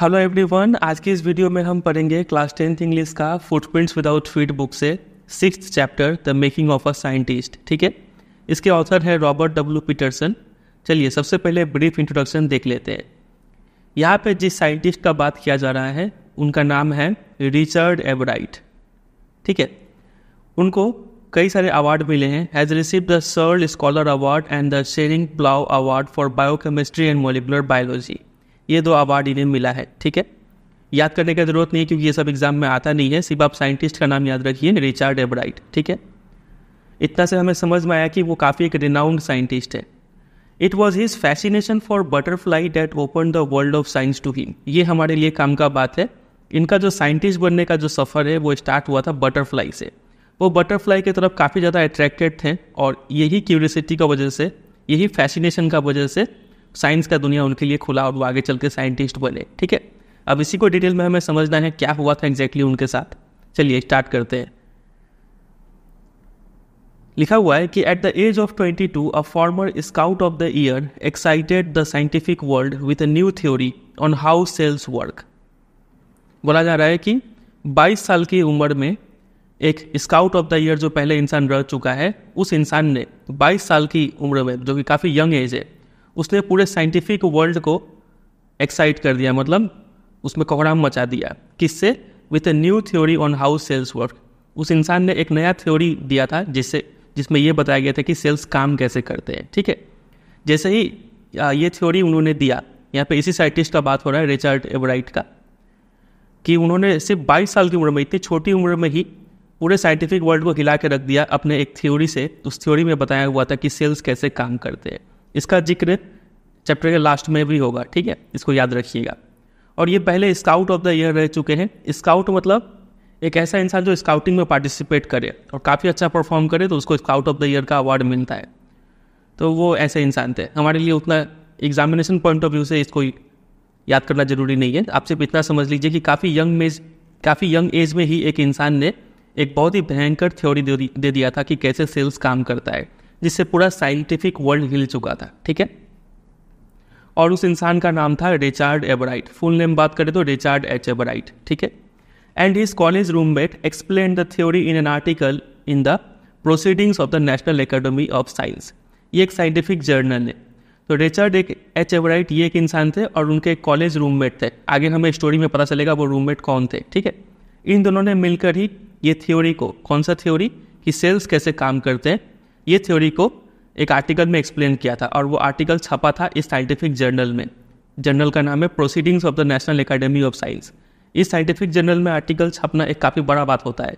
Hello everyone आज की इस वीडियो में हम पढ़ेंगे क्लास टेंथ इंग्लिश का फुटप्रिंट्स विदाउट फीट बुक से six chapter the making of a scientist ठीक है इसके ऑथर है रॉबर्ट डब्ल्यू पीटरसन चलिए सबसे पहले ब्रीफ इंट्रोडक्शन देख लेते हैं यहाँ पे जिस साइंटिस्ट का बात किया जा रहा है उनका नाम है रिचर्ड एवराइट ठीक है उनको कई सारे अवार्ड मिले हैं has receive the Searle scholar award and the Schering Plough award for biochemistry and molecular biology ये दो अवार्ड इन्हें मिला है ठीक है याद करने की ज़रूरत नहीं है क्योंकि ये सब एग्जाम में आता नहीं है सिर्फ आप साइंटिस्ट का नाम याद रखिए रिचार्ड एब्राइट ठीक है इतना से हमें समझ में आया कि वो काफ़ी एक रिनाउंड साइंटिस्ट है it was his fascination for butterfly that open the world of science to him ये हमारे लिए काम का बात है इनका जो साइंटिस्ट बनने का जो सफ़र है वो स्टार्ट हुआ था बटरफ्लाई से वो बटरफ्लाई की तरफ काफ़ी ज़्यादा अट्रैक्टेड थे और यही क्यूरियसिटी का वजह से यही फैसिनेशन का वजह से साइंस का दुनिया उनके लिए खुला और वो आगे चल के साइंटिस्ट बने ठीक है अब इसी को डिटेल में हमें समझना है क्या हुआ था एग्जैक्टली exactly उनके साथ चलिए स्टार्ट करते हैं लिखा हुआ है कि at the age of twenty two a former scout of the year excited the scientific world with a new theory on how cells work बोला जा रहा है कि 22 साल की उम्र में एक स्काउट ऑफ द ईयर जो पहले इंसान रह चुका है उस इंसान ने 22 साल की उम्र में जो कि काफ़ी यंग एज है उसने पूरे साइंटिफिक वर्ल्ड को एक्साइट कर दिया मतलब उसमें कोहराम मचा दिया किससे with a new theory on how cells work उस इंसान ने एक नया थ्योरी दिया था जिससे जिसमें यह बताया गया था कि सेल्स काम कैसे करते हैं ठीक है जैसे ही ये थ्योरी उन्होंने दिया यहाँ पे इसी साइंटिस्ट का बात हो रहा है रिचर्ड एवराइट का कि उन्होंने सिर्फ बाईस साल की उम्र में इतनी छोटी उम्र में ही पूरे साइंटिफिक वर्ल्ड को हिला के रख दिया अपने एक थ्योरी से उस थ्योरी में बताया हुआ था कि सेल्स कैसे काम करते हैं इसका जिक्र चैप्टर के लास्ट में भी होगा ठीक है इसको याद रखिएगा और ये पहले स्काउट ऑफ द ईयर रह चुके हैं स्काउट मतलब एक ऐसा इंसान जो स्काउटिंग में पार्टिसिपेट करे और काफ़ी अच्छा परफॉर्म करे तो उसको स्काउट ऑफ द ईयर का अवार्ड मिलता है तो वो ऐसे इंसान थे हमारे लिए उतना एग्जामिनेशन पॉइंट ऑफ व्यू से इसको याद करना जरूरी नहीं है आप सिर्फ इतना समझ लीजिए कि काफ़ी यंग एज काफ़ी यंग एज में ही एक इंसान ने एक बहुत ही भयंकर थ्योरी दे दिया था कि कैसे सेल्स काम करता है जिससे पूरा साइंटिफिक वर्ल्ड हिल चुका था ठीक है और उस इंसान का नाम था रिचार्ड एबराइट फुल नेम बात करें तो रिचार्ड एच एबराइट ठीक है and his college roommate explain the theory in an article in the Proceedings of the National Academy of Science ये एक साइंटिफिक जर्नल है तो रिचर्ड एक एच एवराइट ये एक इंसान थे और उनके कॉलेज रूममेट थे आगे हमें स्टोरी में पता चलेगा वो रूममेट कौन थे ठीक है इन दोनों ने मिलकर ही ये थ्योरी को कौन सा थ्योरी कि सेल्स कैसे काम करते हैं ये थ्योरी को एक आर्टिकल में एक्सप्लेन किया था और वो आर्टिकल छपा था इस साइंटिफिक जर्नल में जर्नल का नाम है Proceedings of the National Academy of Science इस साइंटिफिक जर्नल में आर्टिकल छपना एक काफ़ी बड़ा बात होता है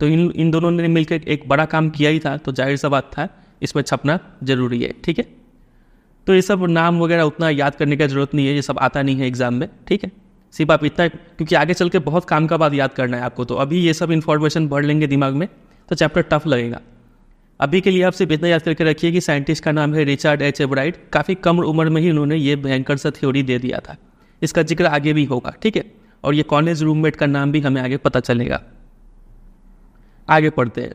तो इन इन दोनों ने मिलकर एक बड़ा काम किया ही था तो जाहिर सा बात था इसमें छपना ज़रूरी है ठीक है तो ये सब नाम वगैरह उतना याद करने की ज़रूरत नहीं है ये सब आता नहीं है एग्ज़ाम में ठीक है सिर्फ आप इतना क्योंकि आगे चल के बहुत काम का बात याद करना है आपको तो अभी ये सब इन्फॉर्मेशन बढ़ लेंगे दिमाग में तो चैप्टर टफ लगेगा अभी के लिए आप सिर्फ इतना याद करके रखिए कि साइंटिस्ट का नाम है रिचर्ड एच एब्राइड काफ़ी कम उम्र में ही उन्होंने ये भयंकर सा थ्योरी दे दिया था इसका जिक्र आगे भी होगा ठीक है और ये कॉलेज रूममेट का नाम भी हमें आगे पता चलेगा आगे पढ़ते हैं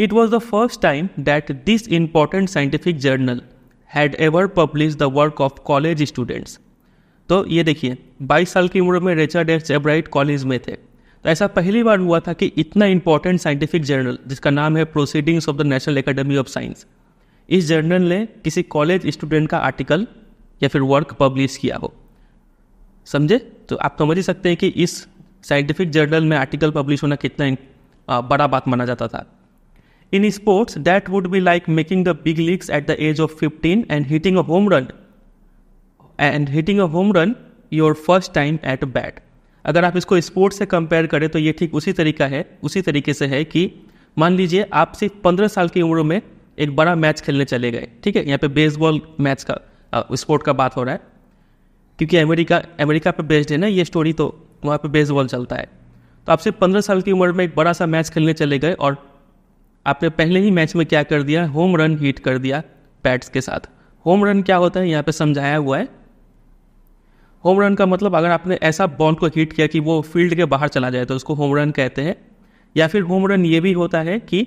it was the first time that this important scientific journal had ever publish the work of college students तो ये देखिए 22 साल की उम्र में रिचर्ड एच एब्राइट कॉलेज में थे तो ऐसा पहली बार हुआ था कि इतना इंपॉर्टेंट साइंटिफिक जर्नल जिसका नाम है Proceedings of the National Academy of Science इस जर्नल ने किसी कॉलेज स्टूडेंट का आर्टिकल या फिर वर्क पब्लिश किया हो समझे तो आप समझ ही सकते हैं कि इस साइंटिफिक जर्नल में आर्टिकल पब्लिश होना कितना बड़ा बात माना जाता था in sports that would be like making the big leagues at the age of fifteen and hitting a home run and hitting a home run your first time at bat अगर आप इसको स्पोर्ट्स से compare करें तो ये ठीक उसी तरीका है उसी तरीके से है कि मान लीजिए आप सिर्फ पंद्रह साल की उम्र में एक बड़ा मैच खेलने चले गए ठीक है यहाँ पे बेसबॉल मैच का स्पोर्ट का बात हो रहा है क्योंकि अमेरिका अमेरिका पे बेस्ड है ना ये स्टोरी तो वहाँ पे बेसबॉल चलता है तो आप सिर्फ पंद्रह साल की उम्र में एक बड़ा सा मैच खेलने चले गए और आपने पहले ही मैच में क्या कर दिया होम रन हीट कर दिया पैट्स के साथ होम रन क्या होता है यहाँ पे समझाया हुआ है होम रन का मतलब अगर आपने ऐसा बॉल को हिट किया कि वो फील्ड के बाहर चला जाए तो उसको होम रन कहते हैं या फिर होम रन ये भी होता है कि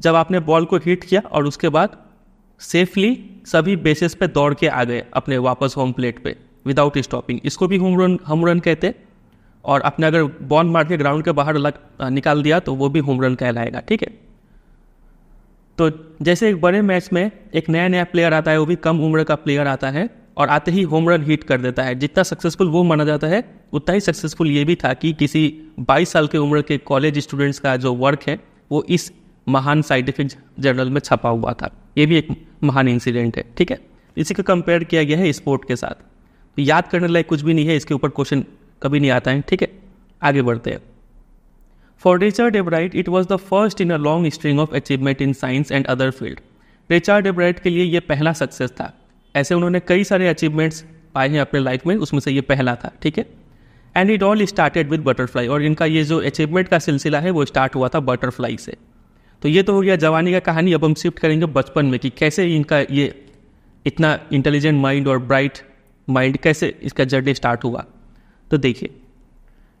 जब आपने बॉल को हिट किया और उसके बाद सेफली सभी बेसिस पे दौड़ के आ गए अपने वापस होम प्लेट पे विदाउट स्टॉपिंग इसको भी होम रन होम रन कहते हैं और आपने अगर बॉल मार के ग्राउंड के बाहर लग निकाल दिया तो वो भी होम रन कहलाएगा ठीक है तो जैसे एक बड़े मैच में एक नया नया प्लेयर आता है वो भी कम उम्र का प्लेयर आता है और आते ही होम रन हिट कर देता है जितना सक्सेसफुल वो माना जाता है उतना ही सक्सेसफुल ये भी था कि किसी 22 साल के उम्र के कॉलेज स्टूडेंट्स का जो वर्क है वो इस महान साइंटिफिक जर्नल में छपा हुआ था ये भी एक महान इंसिडेंट है ठीक है इसी को कंपेयर किया गया है स्पोर्ट के साथ याद करने लायक कुछ भी नहीं है इसके ऊपर क्वेश्चन कभी नहीं आता है ठीक है आगे बढ़ते हैं for Richard Ebright it was the first in a long string of achievement in science and other field Richard Ebright के लिए यह पहला सक्सेस था ऐसे उन्होंने कई सारे अचीवमेंट्स पाए हैं अपने लाइफ में उसमें से ये पहला था ठीक है and it all started with butterfly और इनका ये जो अचीवमेंट का सिलसिला है वो स्टार्ट हुआ था बटरफ्लाई से तो ये तो हो गया जवानी का कहानी अब हम शिफ्ट करेंगे बचपन में कि कैसे इनका ये इतना इंटेलिजेंट माइंड और ब्राइट माइंड कैसे इसका जर्नी स्टार्ट हुआ तो देखिए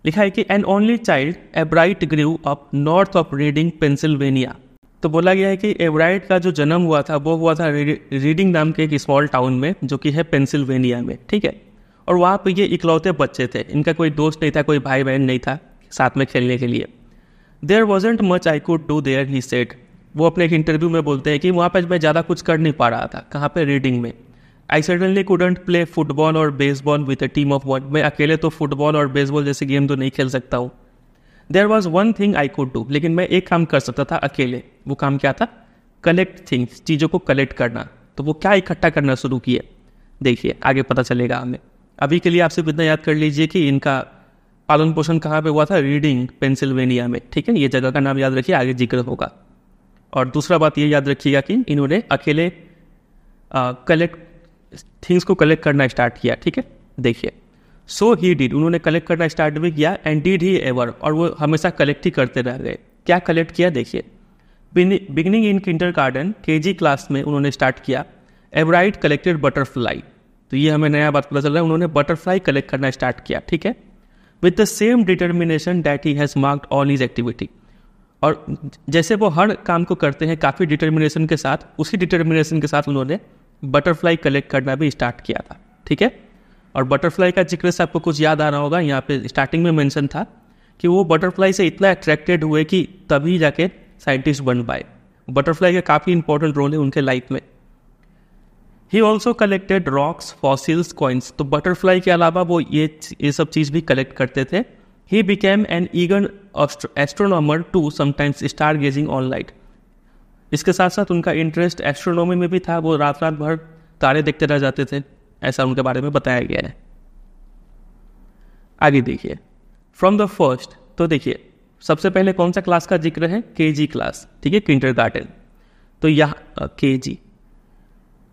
लिखा है कि an only child Ebright grew up north of Reading Pennsylvania तो बोला गया है कि एवराइट का जो जन्म हुआ था वो हुआ था रीडिंग नाम के एक स्मॉल टाउन में जो कि है पेंसिल्वेनिया में ठीक है और वहाँ पर ये इकलौते बच्चे थे इनका कोई दोस्त नहीं था कोई भाई बहन नहीं था साथ में खेलने के लिए there wasn't much I could do there he said वो अपने एक इंटरव्यू में बोलते हैं कि वहाँ पर मैं ज़्यादा कुछ कर नहीं पा रहा था कहाँ पर रीडिंग में I suddenly couldn't play football और baseball with a team of one मैं अकेले तो फुटबॉल और बेसबॉल जैसे गेम तो नहीं खेल सकता हूँ there was one thing I could do लेकिन मैं एक काम कर सकता था अकेले वो काम क्या था कलेक्ट थिंग्स चीज़ों को कलेक्ट करना तो वो क्या इकट्ठा करना शुरू किए देखिए आगे पता चलेगा हमें अभी के लिए आप सिर्फ इतना याद कर लीजिए कि इनका पालन पोषण कहाँ पे हुआ था रीडिंग पेंसिल्वेनिया में ठीक है ये जगह का नाम याद रखिए आगे जिक्र होगा और दूसरा बात ये याद रखिएगा कि इन्होंने अकेले कलेक्ट थिंग्स को कलेक्ट करना स्टार्ट किया ठीक है देखिए सो ही डिड उन्होंने कलेक्ट करना स्टार्ट भी किया एंड डिड ही एवर और वो हमेशा कलेक्ट ही करते रह गए क्या कलेक्ट किया देखिए बिगनिंग इन किंटर गार्डन के जी क्लास में उन्होंने स्टार्ट किया एवराइट कलेक्टेड बटरफ्लाई तो ये हमें नया बात पता चल रहा है उन्होंने बटरफ्लाई कलेक्ट करना स्टार्ट किया ठीक है with the same determination that he has marked all his activity और जैसे वो हर काम को करते हैं काफ़ी डिटर्मिनेशन के साथ उसी डिटर्मिनेशन के साथ उन्होंने बटरफ्लाई कलेक्ट करना भी स्टार्ट किया था ठीक है और बटरफ्लाई का जिक्र से आपको कुछ याद आ रहा होगा यहाँ पे स्टार्टिंग में मेंशन था कि वो बटरफ्लाई से इतना अट्रैक्टेड हुए कि तभी जाके साइंटिस्ट बन पाए बटरफ्लाई का काफ़ी इंपॉर्टेंट रोल है उनके लाइफ में he also collected rocks fossils coins तो बटरफ्लाई के अलावा वो ये ये सब चीज़ भी कलेक्ट करते थे ही बिकेम एन ईगन astronomer too sometimes stargazing all night इसके साथ साथ उनका इंटरेस्ट एस्ट्रोनॉमी में भी था वो रात रात भर तारे देखते रह जाते थे ऐसा उनके बारे में बताया गया है आगे देखिए फ्रॉम द फर्स्ट तो देखिए सबसे पहले कौन सा क्लास का जिक्र है के जी क्लास ठीक है किंटर गार्डन तो यह के जी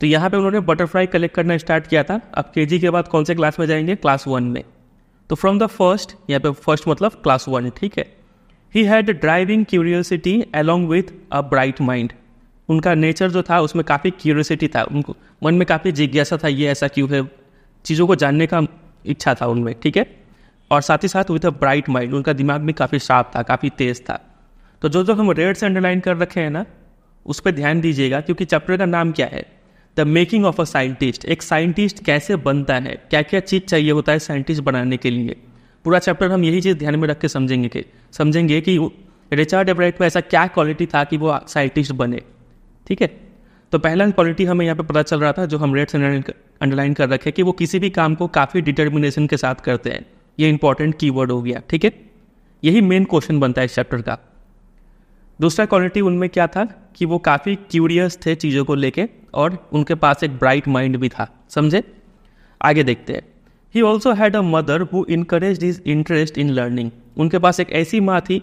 तो यहाँ पे उन्होंने बटरफ्लाई कलेक्ट करना स्टार्ट किया था अब के जी के बाद कौन से क्लास में जाएंगे क्लास वन में तो फ्रॉम द फर्स्ट यहाँ पे फर्स्ट मतलब क्लास वन ठीक है he had driving curiosity along with a bright mind उनका नेचर जो था उसमें काफ़ी क्यूरसिटी था उनको मन में काफ़ी जिज्ञासा था ये ऐसा क्यों है चीज़ों को जानने का इच्छा था उनमें ठीक है और साथ ही साथ विथ अ ब्राइट माइंड उनका दिमाग भी काफ़ी शार्प था काफ़ी तेज़ था तो जो जो हम रेड से अंडरलाइन कर रखे हैं ना उस पर ध्यान दीजिएगा क्योंकि चैप्टर का नाम क्या है the making of a scientist एक साइंटिस्ट कैसे बनता है क्या क्या चीज़ चाहिए होता है साइंटिस्ट बनाने के लिए पूरा चैप्टर हम यही चीज़ ध्यान में रख के समझेंगे कि समझेंगे कि रिचर्ड एब्राइट में ऐसा क्या क्वालिटी था कि वो साइंटिस्ट बने ठीक है तो पहला क्वालिटी हमें यहाँ पे पता चल रहा था जो हम रेड से अंडरलाइन कर रखे कि वो किसी भी काम को काफ़ी डिटर्मिनेशन के साथ करते हैं ये इंपॉर्टेंट की हो गया ठीक है यही मेन क्वेश्चन बनता है इस चैप्टर का दूसरा क्वालिटी उनमें क्या था कि वो काफ़ी क्यूरियस थे चीज़ों को लेके और उनके पास एक ब्राइट माइंड भी था समझे आगे देखते हैं he also had a mother who encourage his interest in learning उनके पास एक ऐसी माँ थी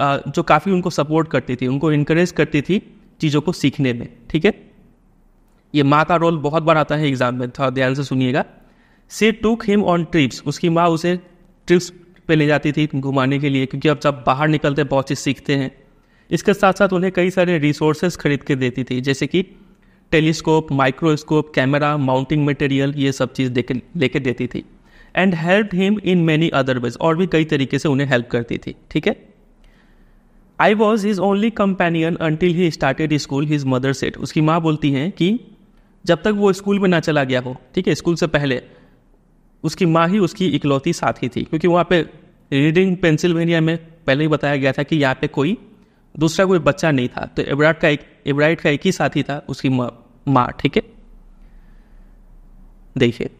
जो काफ़ी उनको सपोर्ट करती थी उनको इनकरेज करती थी चीज़ों को सीखने में ठीक है ये माँ का रोल बहुत बार आता है एग्जाम में थोड़ा ध्यान से सुनिएगा सी टूक हिम ऑन ट्रिप्स उसकी माँ उसे ट्रिप्स पे ले जाती थी घुमाने के लिए क्योंकि अब जब बाहर निकलते हैं बहुत चीज़ सीखते हैं इसके साथ साथ उन्हें कई सारे रिसोर्सेज खरीद के देती थी जैसे कि telescope microscope camera mounting material ये सब चीज़ दे लेके देती थी and help him in many other ways और भी कई तरीके से उन्हें हेल्प करती थी ठीक है I was his only companion until he started school his mother said उसकी माँ बोलती हैं कि जब तक वो स्कूल में ना चला गया हो ठीक है स्कूल से पहले उसकी माँ ही उसकी इकलौती साथी थी क्योंकि वहाँ पे रीडिंग पेंसिल्वेनिया में पहले ही बताया गया था कि यहाँ पे कोई दूसरा कोई बच्चा नहीं था तो एब्राड का एक एब्राइड का एक ही साथी था उसकी माँ ठीक है देखिए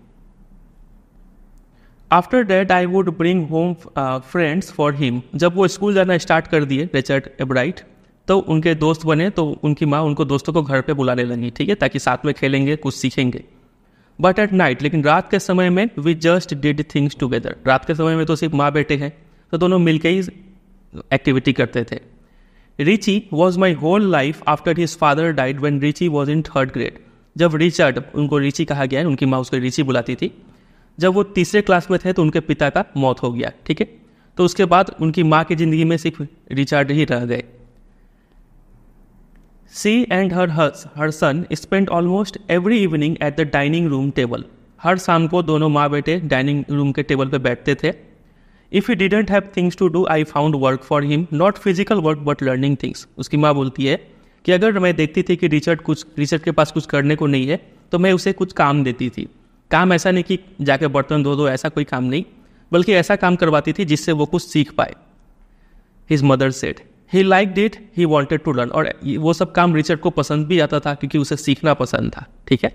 after that I would bring home friends for him जब वो स्कूल जाना स्टार्ट कर दिए रिचर्ड एब्राइट तो उनके दोस्त बने तो उनकी माँ उनको दोस्तों को घर पे बुलाने लगी ठीक है ताकि साथ में खेलेंगे कुछ सीखेंगे बट एट नाइट लेकिन रात के समय में we just did things together रात के समय में तो सिर्फ माँ बेटे हैं तो दोनों मिलके ही एक्टिविटी करते थे Richie was my whole life after his father died when Richie was in third grade जब रिचर्ड उनको रिची कहा गया है उनकी माँ उसको रिची बुलाती थी जब वो तीसरे क्लास में थे तो उनके पिता का मौत हो गया ठीक है तो उसके बाद उनकी माँ की ज़िंदगी में सिर्फ रिचार्ड ही रह गए she and her hers her son spend almost every evening at the dining room table हर शाम को दोनों माँ बेटे डाइनिंग रूम के टेबल पर बैठते थे if you didn't have things to do I found work for him not physical work but learning things उसकी माँ बोलती है कि अगर मैं देखती थी कि रिचर्ड कुछ रिचर्ड के पास कुछ करने को नहीं है तो मैं उसे कुछ काम देती थी काम ऐसा नहीं कि जाके बर्तन धो दो ऐसा कोई काम नहीं बल्कि ऐसा काम करवाती थी जिससे वो कुछ सीख पाए his mother said he liked it he wanted to learn और वो सब काम रिचर्ड को पसंद भी आता था क्योंकि उसे सीखना पसंद था ठीक है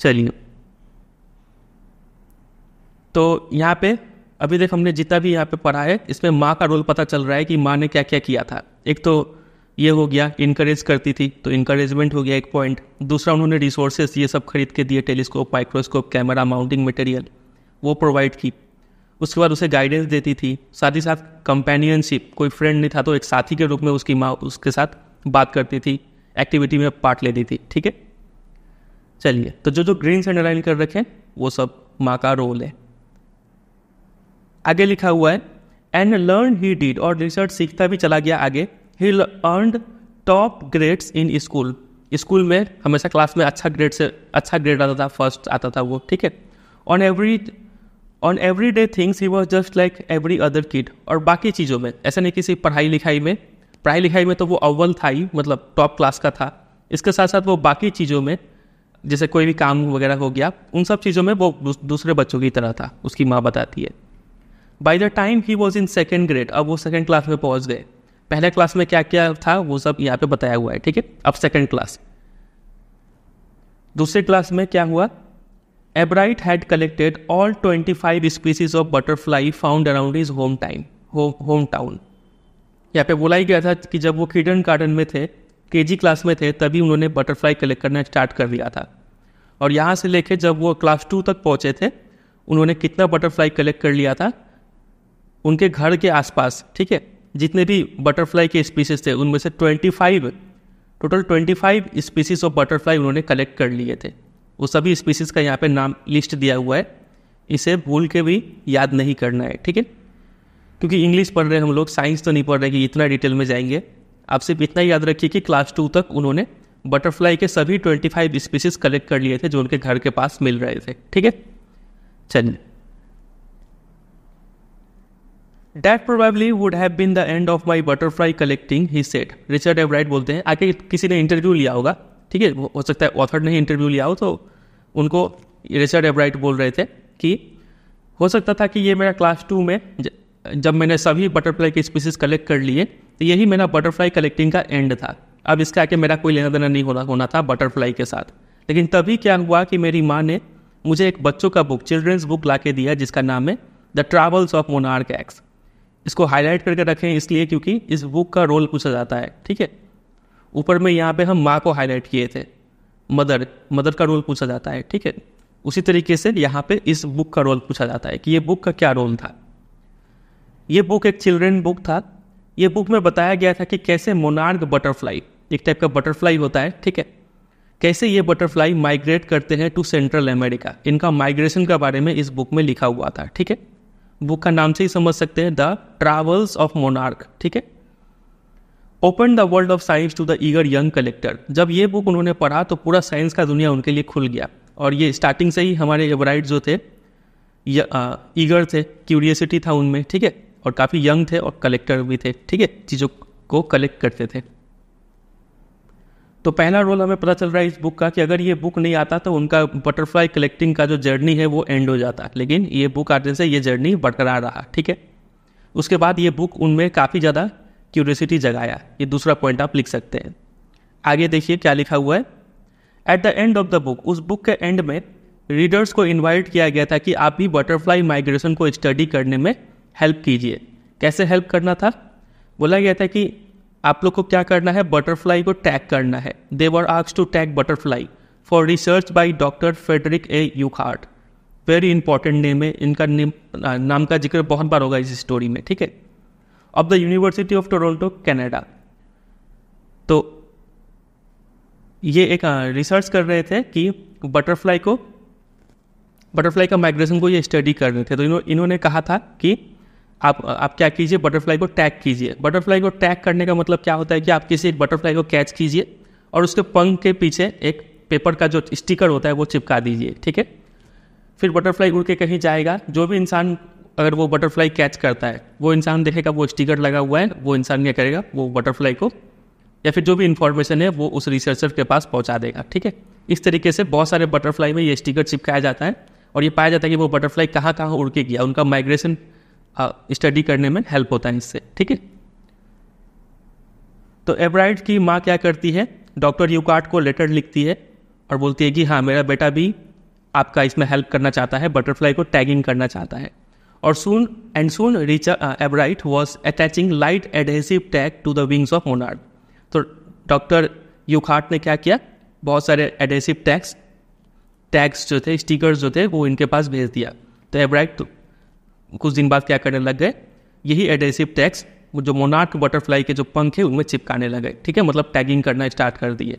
चलिए तो यहाँ पे अभी देख हमने जितना भी यहाँ पे पढ़ा है इसमें माँ का रोल पता चल रहा है कि माँ ने क्या क्या किया था एक तो ये हो गया इनकरेज करती थी तो इनकरेजमेंट हो गया एक पॉइंट दूसरा उन्होंने रिसोर्सेज ये सब खरीद के दिए telescope microscope camera mounting material वो प्रोवाइड की उसके बाद उसे गाइडेंस देती थी साथ ही साथ कंपेनियनशिप कोई फ्रेंड नहीं था तो एक साथी के रूप में उसकी माँ उसके साथ बात करती थी एक्टिविटी में पार्ट लेती थी ठीक है चलिए तो जो जो ग्रीन्स अंडरलाइन कर रखे वो सब माँ का रोल है आगे लिखा हुआ है एंड लर्न ही डीड और रिसर्च सीखता भी चला गया आगे he earned top grades in school school में हमेशा क्लास में अच्छा ग्रेड से अच्छा ग्रेड आता था फर्स्ट आता था वो ठीक है on every on everyday things he was just like every other kid और बाकी चीज़ों में ऐसा नहीं किसी पढ़ाई लिखाई में पढ़ाई लिखाई में तो वो अव्वल था ही मतलब टॉप क्लास का था इसके साथ साथ वो बाकी चीज़ों में जैसे कोई भी काम वगैरह हो गया उन सब चीज़ों में वो दूसरे बच्चों की तरह था उसकी माँ बताती है by the time he was in second grade अब वो सेकेंड क्लास में पहुँच गए पहले क्लास में क्या क्या था वो सब यहाँ पे बताया हुआ है ठीक है अब सेकेंड क्लास दूसरे क्लास में क्या हुआ Ebright had collected all twenty five species of butterfly found around his home time home town यहाँ पे बोला ही गया था कि जब वो किडन गार्डन में थे के क्लास में थे तभी उन्होंने बटरफ्लाई कलेक्ट करना स्टार्ट कर दिया था और यहाँ से लेके जब वो क्लास टू तक पहुँचे थे उन्होंने कितना बटरफ्लाई कलेक्ट कर लिया था उनके घर के आसपास ठीक है जितने भी बटरफ्लाई के स्पीसीज थे उनमें से 25 टोटल 25 स्पीसीज ऑफ बटरफ्लाई उन्होंने कलेक्ट कर लिए थे वो सभी स्पीसीज का यहाँ पे नाम लिस्ट दिया हुआ है इसे भूल के भी याद नहीं करना है ठीक है क्योंकि इंग्लिश पढ़ रहे हैं हम लोग साइंस तो नहीं पढ़ रहे कि इतना डिटेल में जाएंगे आप सिर्फ इतना याद रखिए कि क्लास टू तक उन्होंने बटरफ्लाई के सभी फाइव स्पीसीज कलेक्ट कर लिए थे जो उनके घर के पास मिल रहे थे ठीक है चलिए that probably would have been the end of my butterfly collecting he said Richard Wright बोलते हैं आके किसी ने इंटरव्यू लिया होगा ठीक है हो सकता है ऑथर ने इंटरव्यू लिया हो तो उनको रिचर्ड राइट बोल रहे थे कि हो सकता था कि ये मेरा क्लास टू में जब मैंने सभी बटरफ्लाई के स्पीसीज कलेक्ट कर लिए तो यही मेरा बटरफ्लाई कलेक्टिंग का एंड था अब इसका आके मेरा कोई लेना देना नहीं होना होना था बटरफ्लाई के साथ लेकिन तभी क्या हुआ कि मेरी माँ ने मुझे एक बच्चों का बुक चिल्ड्रेंस बुक ला के दिया जिसका नाम है the travels of monarch X इसको हाईलाइट करके रखें इसलिए क्योंकि इस बुक का रोल पूछा जाता है ठीक है ऊपर में यहाँ पे हम माँ को हाईलाइट किए थे मदर मदर का रोल पूछा जाता है ठीक है उसी तरीके से यहाँ पे इस बुक का रोल पूछा जाता है कि ये बुक का क्या रोल था ये बुक एक चिल्ड्रेन बुक था ये बुक में बताया गया था कि कैसे मोनार्ग बटरफ्लाई एक टाइप का बटरफ्लाई होता है ठीक है कैसे ये बटरफ्लाई माइग्रेट करते हैं टू सेंट्रल अमेरिका इनका माइग्रेशन के बारे में इस बुक में लिखा हुआ था ठीक है बुक का नाम से ही समझ सकते हैं द ट्रैवल्स ऑफ मोनार्क ठीक है open the world of science to the eager young collector जब ये बुक उन्होंने पढ़ा तो पूरा साइंस का दुनिया उनके लिए खुल गया और ये स्टार्टिंग से ही हमारे एवराइट जो थे ईगर थे क्यूरियसिटी था उनमें ठीक है और काफ़ी यंग थे और कलेक्टर भी थे ठीक है चीज़ों को कलेक्ट करते थे तो पहला रोल हमें पता चल रहा है इस बुक का कि अगर ये बुक नहीं आता तो उनका बटरफ्लाई कलेक्टिंग का जो जर्नी है वो एंड हो जाता लेकिन ये बुक आने से ये जर्नी बरकरार रहा ठीक है उसके बाद ये बुक उनमें काफ़ी ज़्यादा क्यूरियसिटी जगाया ये दूसरा पॉइंट आप लिख सकते हैं आगे देखिए क्या लिखा हुआ है at the end of the book उस बुक के एंड में रीडर्स को इन्वाइट किया गया था कि आप भी बटरफ्लाई माइग्रेशन को स्टडी करने में हेल्प कीजिए कैसे हेल्प करना था बोला गया था कि आप लोग को क्या करना है बटरफ्लाई को टैग करना है देवर आक्स to tag butterfly for research by doctor Frederick A Urquhart very important name है इनका नेम नाम का जिक्र बहुत बार होगा इस स्टोरी में ठीक है of the University of Toronto Canada तो ये एक रिसर्च कर रहे थे कि बटरफ्लाई को बटरफ्लाई का माइग्रेशन को ये स्टडी कर रहे थे तो इन्होंने कहा था कि आप आप क्या कीजिए बटरफ्लाई को टैग कीजिए बटरफ्लाई को टैग करने का मतलब क्या होता है कि आप किसी एक बटरफ्लाई को कैच कीजिए और उसके पंख के पीछे एक पेपर का जो स्टिकर होता है वो चिपका दीजिए ठीक है फिर बटरफ्लाई उड़ के कहीं जाएगा जो भी इंसान अगर वो बटरफ्लाई कैच करता है वो इंसान देखेगा वो स्टिकर लगा हुआ है वो इंसान क्या करेगा वो बटरफ्लाई को या फिर जो भी इन्फॉर्मेशन है वो उस रिसर्चर के पास पहुंचा देगा ठीक है इस तरीके से बहुत सारे बटरफ्लाई में ये स्टिकर चिपकाया जाता है और ये पाया जाता है कि वो बटरफ्लाई कहाँ कहाँ उड़ के गया उनका माइग्रेशन स्टडी हाँ, करने में हेल्प होता है इससे ठीक है तो एब्राइड की माँ क्या करती है डॉक्टर यूकार्ट को लेटर लिखती है और बोलती है कि हाँ मेरा बेटा भी आपका इसमें हेल्प करना चाहता है बटरफ्लाई को टैगिंग करना चाहता है और soon and soon Richard Ebright was attaching light adhesive tag to the wings of monarch तो डॉक्टर यूकार्ट ने क्या किया बहुत सारे एडहेसिव टैग्स टैग्स जो थे स्टिकर्स जो थे वो इनके पास भेज दिया तो एब्राइट कुछ दिन बाद क्या करने लग गए यही एडेसिव टैक्स जो मोनार्क बटरफ्लाई के जो पंख है उनमें चिपकाने लगे ठीक है मतलब टैगिंग करना स्टार्ट कर दिए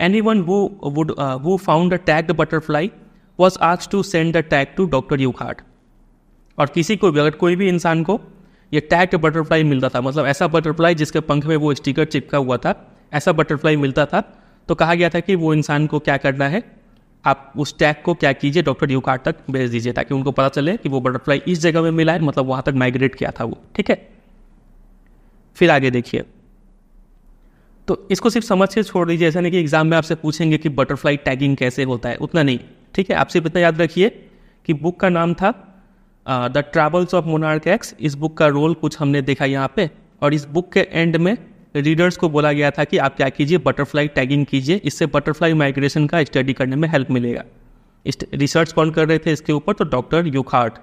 anyone who would who found a tagged butterfly was asked to send the tag to doctor Urquhart और किसी को भी अगर कोई भी इंसान को ये टैग्ड बटरफ्लाई मिलता था मतलब ऐसा बटरफ्लाई जिसके पंख में वो स्टिकर चिपका हुआ था ऐसा बटरफ्लाई मिलता था तो कहा गया था कि वो इंसान को क्या करना है आप उस टैग को क्या कीजिए डॉक्टर कार्ड तक भेज दीजिए ताकि उनको पता चले कि वो बटरफ्लाई इस जगह में मिला है मतलब वहाँ तक माइग्रेट किया था वो ठीक है फिर आगे देखिए तो इसको सिर्फ समझ से छोड़ दीजिए ऐसा नहीं कि एग्जाम में आपसे पूछेंगे कि बटरफ्लाई टैगिंग कैसे होता है उतना नहीं ठीक है आप सिर्फ इतना याद रखिए कि बुक का नाम था the travels of monarch X इस बुक का रोल कुछ हमने देखा यहाँ पे और इस बुक के एंड में रीडर्स को बोला गया था कि आप क्या कीजिए बटरफ्लाई टैगिंग कीजिए इससे बटरफ्लाई माइग्रेशन का स्टडी करने में हेल्प मिलेगा रिसर्च कौन कर रहे थे इसके ऊपर तो डॉक्टर यूखार्ट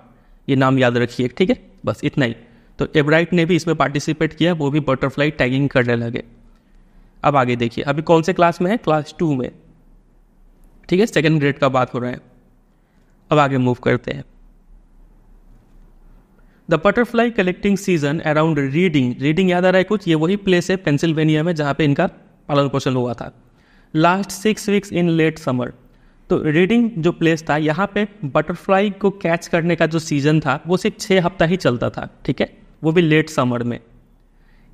ये नाम याद रखिए ठीक है बस इतना ही तो एब्राइट ने भी इसमें पार्टिसिपेट किया वो भी बटरफ्लाई टैगिंग करने लगे अब आगे देखिए अभी कौन से क्लास में है क्लास टू में ठीक है सेकेंड ग्रेड का बात हो रहा है अब आगे मूव करते हैं the butterfly collecting season around Reading Reading याद आ रहा है कुछ ये वही प्लेस है पेंसिल्वेनिया में जहाँ पे इनका पालन पोषण हुआ था last six weeks in late summer तो रीडिंग जो प्लेस था यहाँ पे बटरफ्लाई को कैच करने का जो सीज़न था वो सिर्फ छः हफ्ता ही चलता था ठीक है वो भी लेट समर में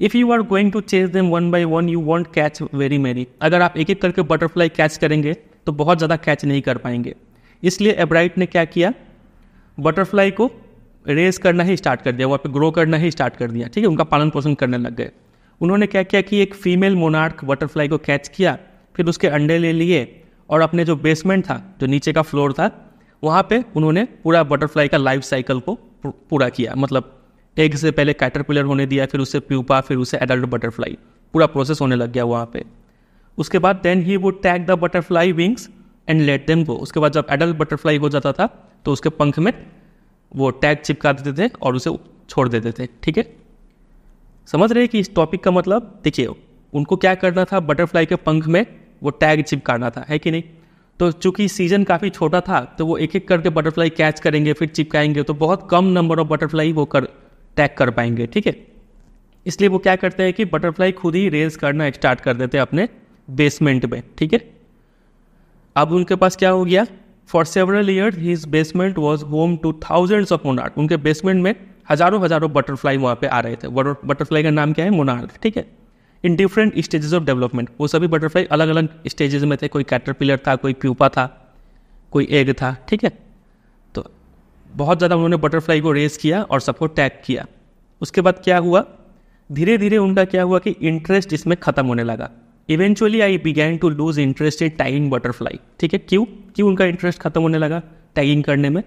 if you are going to chase them one by one you won't catch very many अगर आप एक एक करके बटरफ्लाई कैच करेंगे तो बहुत ज़्यादा कैच नहीं कर पाएंगे इसलिए एब्राइट ने क्या किया बटरफ्लाई को रेस करना ही स्टार्ट कर दिया वहाँ पे ग्रो करना ही स्टार्ट कर दिया ठीक है उनका पालन पोषण करने लग गए उन्होंने क्या किया कि एक फीमेल मोनार्क बटरफ्लाई को कैच किया फिर उसके अंडे ले लिए और अपने जो बेसमेंट था जो नीचे का फ्लोर था वहाँ पे उन्होंने पूरा बटरफ्लाई का लाइफ साइकिल को पूरा किया मतलब एक से पहले कैटरपिलर होने दिया फिर उससे प्यूपा फिर उसे एडल्ट बटरफ्लाई पूरा प्रोसेस होने लग गया वहाँ पे उसके बाद then he would tag the butterfly wings and let them go उसके बाद जब एडल्ट बटरफ्लाई हो जाता था तो उसके पंख में वो टैग चिपका देते थे और उसे छोड़ देते थे ठीक है समझ रहे कि इस टॉपिक का मतलब देखिए उनको क्या करना था बटरफ्लाई के पंख में वो टैग चिपकाना था है कि नहीं तो चूंकि सीजन काफ़ी छोटा था तो वो एक एक करके बटरफ्लाई कैच करेंगे फिर चिपकाएंगे तो बहुत कम नंबर ऑफ बटरफ्लाई वो कर टैग कर पाएंगे ठीक है इसलिए वो क्या करते हैं कि बटरफ्लाई खुद ही रेस करना स्टार्ट कर देते हैं अपने बेसमेंट में ठीक है अब उनके पास क्या हो गया for several year his basement was home to thousands of monarch उनके बेसमेंट में हजारों हजारों बटरफ्लाई वहाँ पे आ रहे थे बटरफ्लाई का नाम क्या है मोनार्क ठीक है in different stages of development वो सभी बटरफ्लाई अलग अलग स्टेजेस में थे कोई कैटरपिलर था कोई प्यूपा था कोई एग था ठीक है तो बहुत ज़्यादा उन्होंने बटरफ्लाई को रेस किया और सबको टैग किया उसके बाद क्या हुआ धीरे धीरे उनका क्या हुआ कि इंटरेस्ट इसमें ख़त्म होने लगा eventually I began to lose interest in tagging butterfly ठीक है क्यों क्यों उनका इंटरेस्ट खत्म होने लगा टैगिंग करने में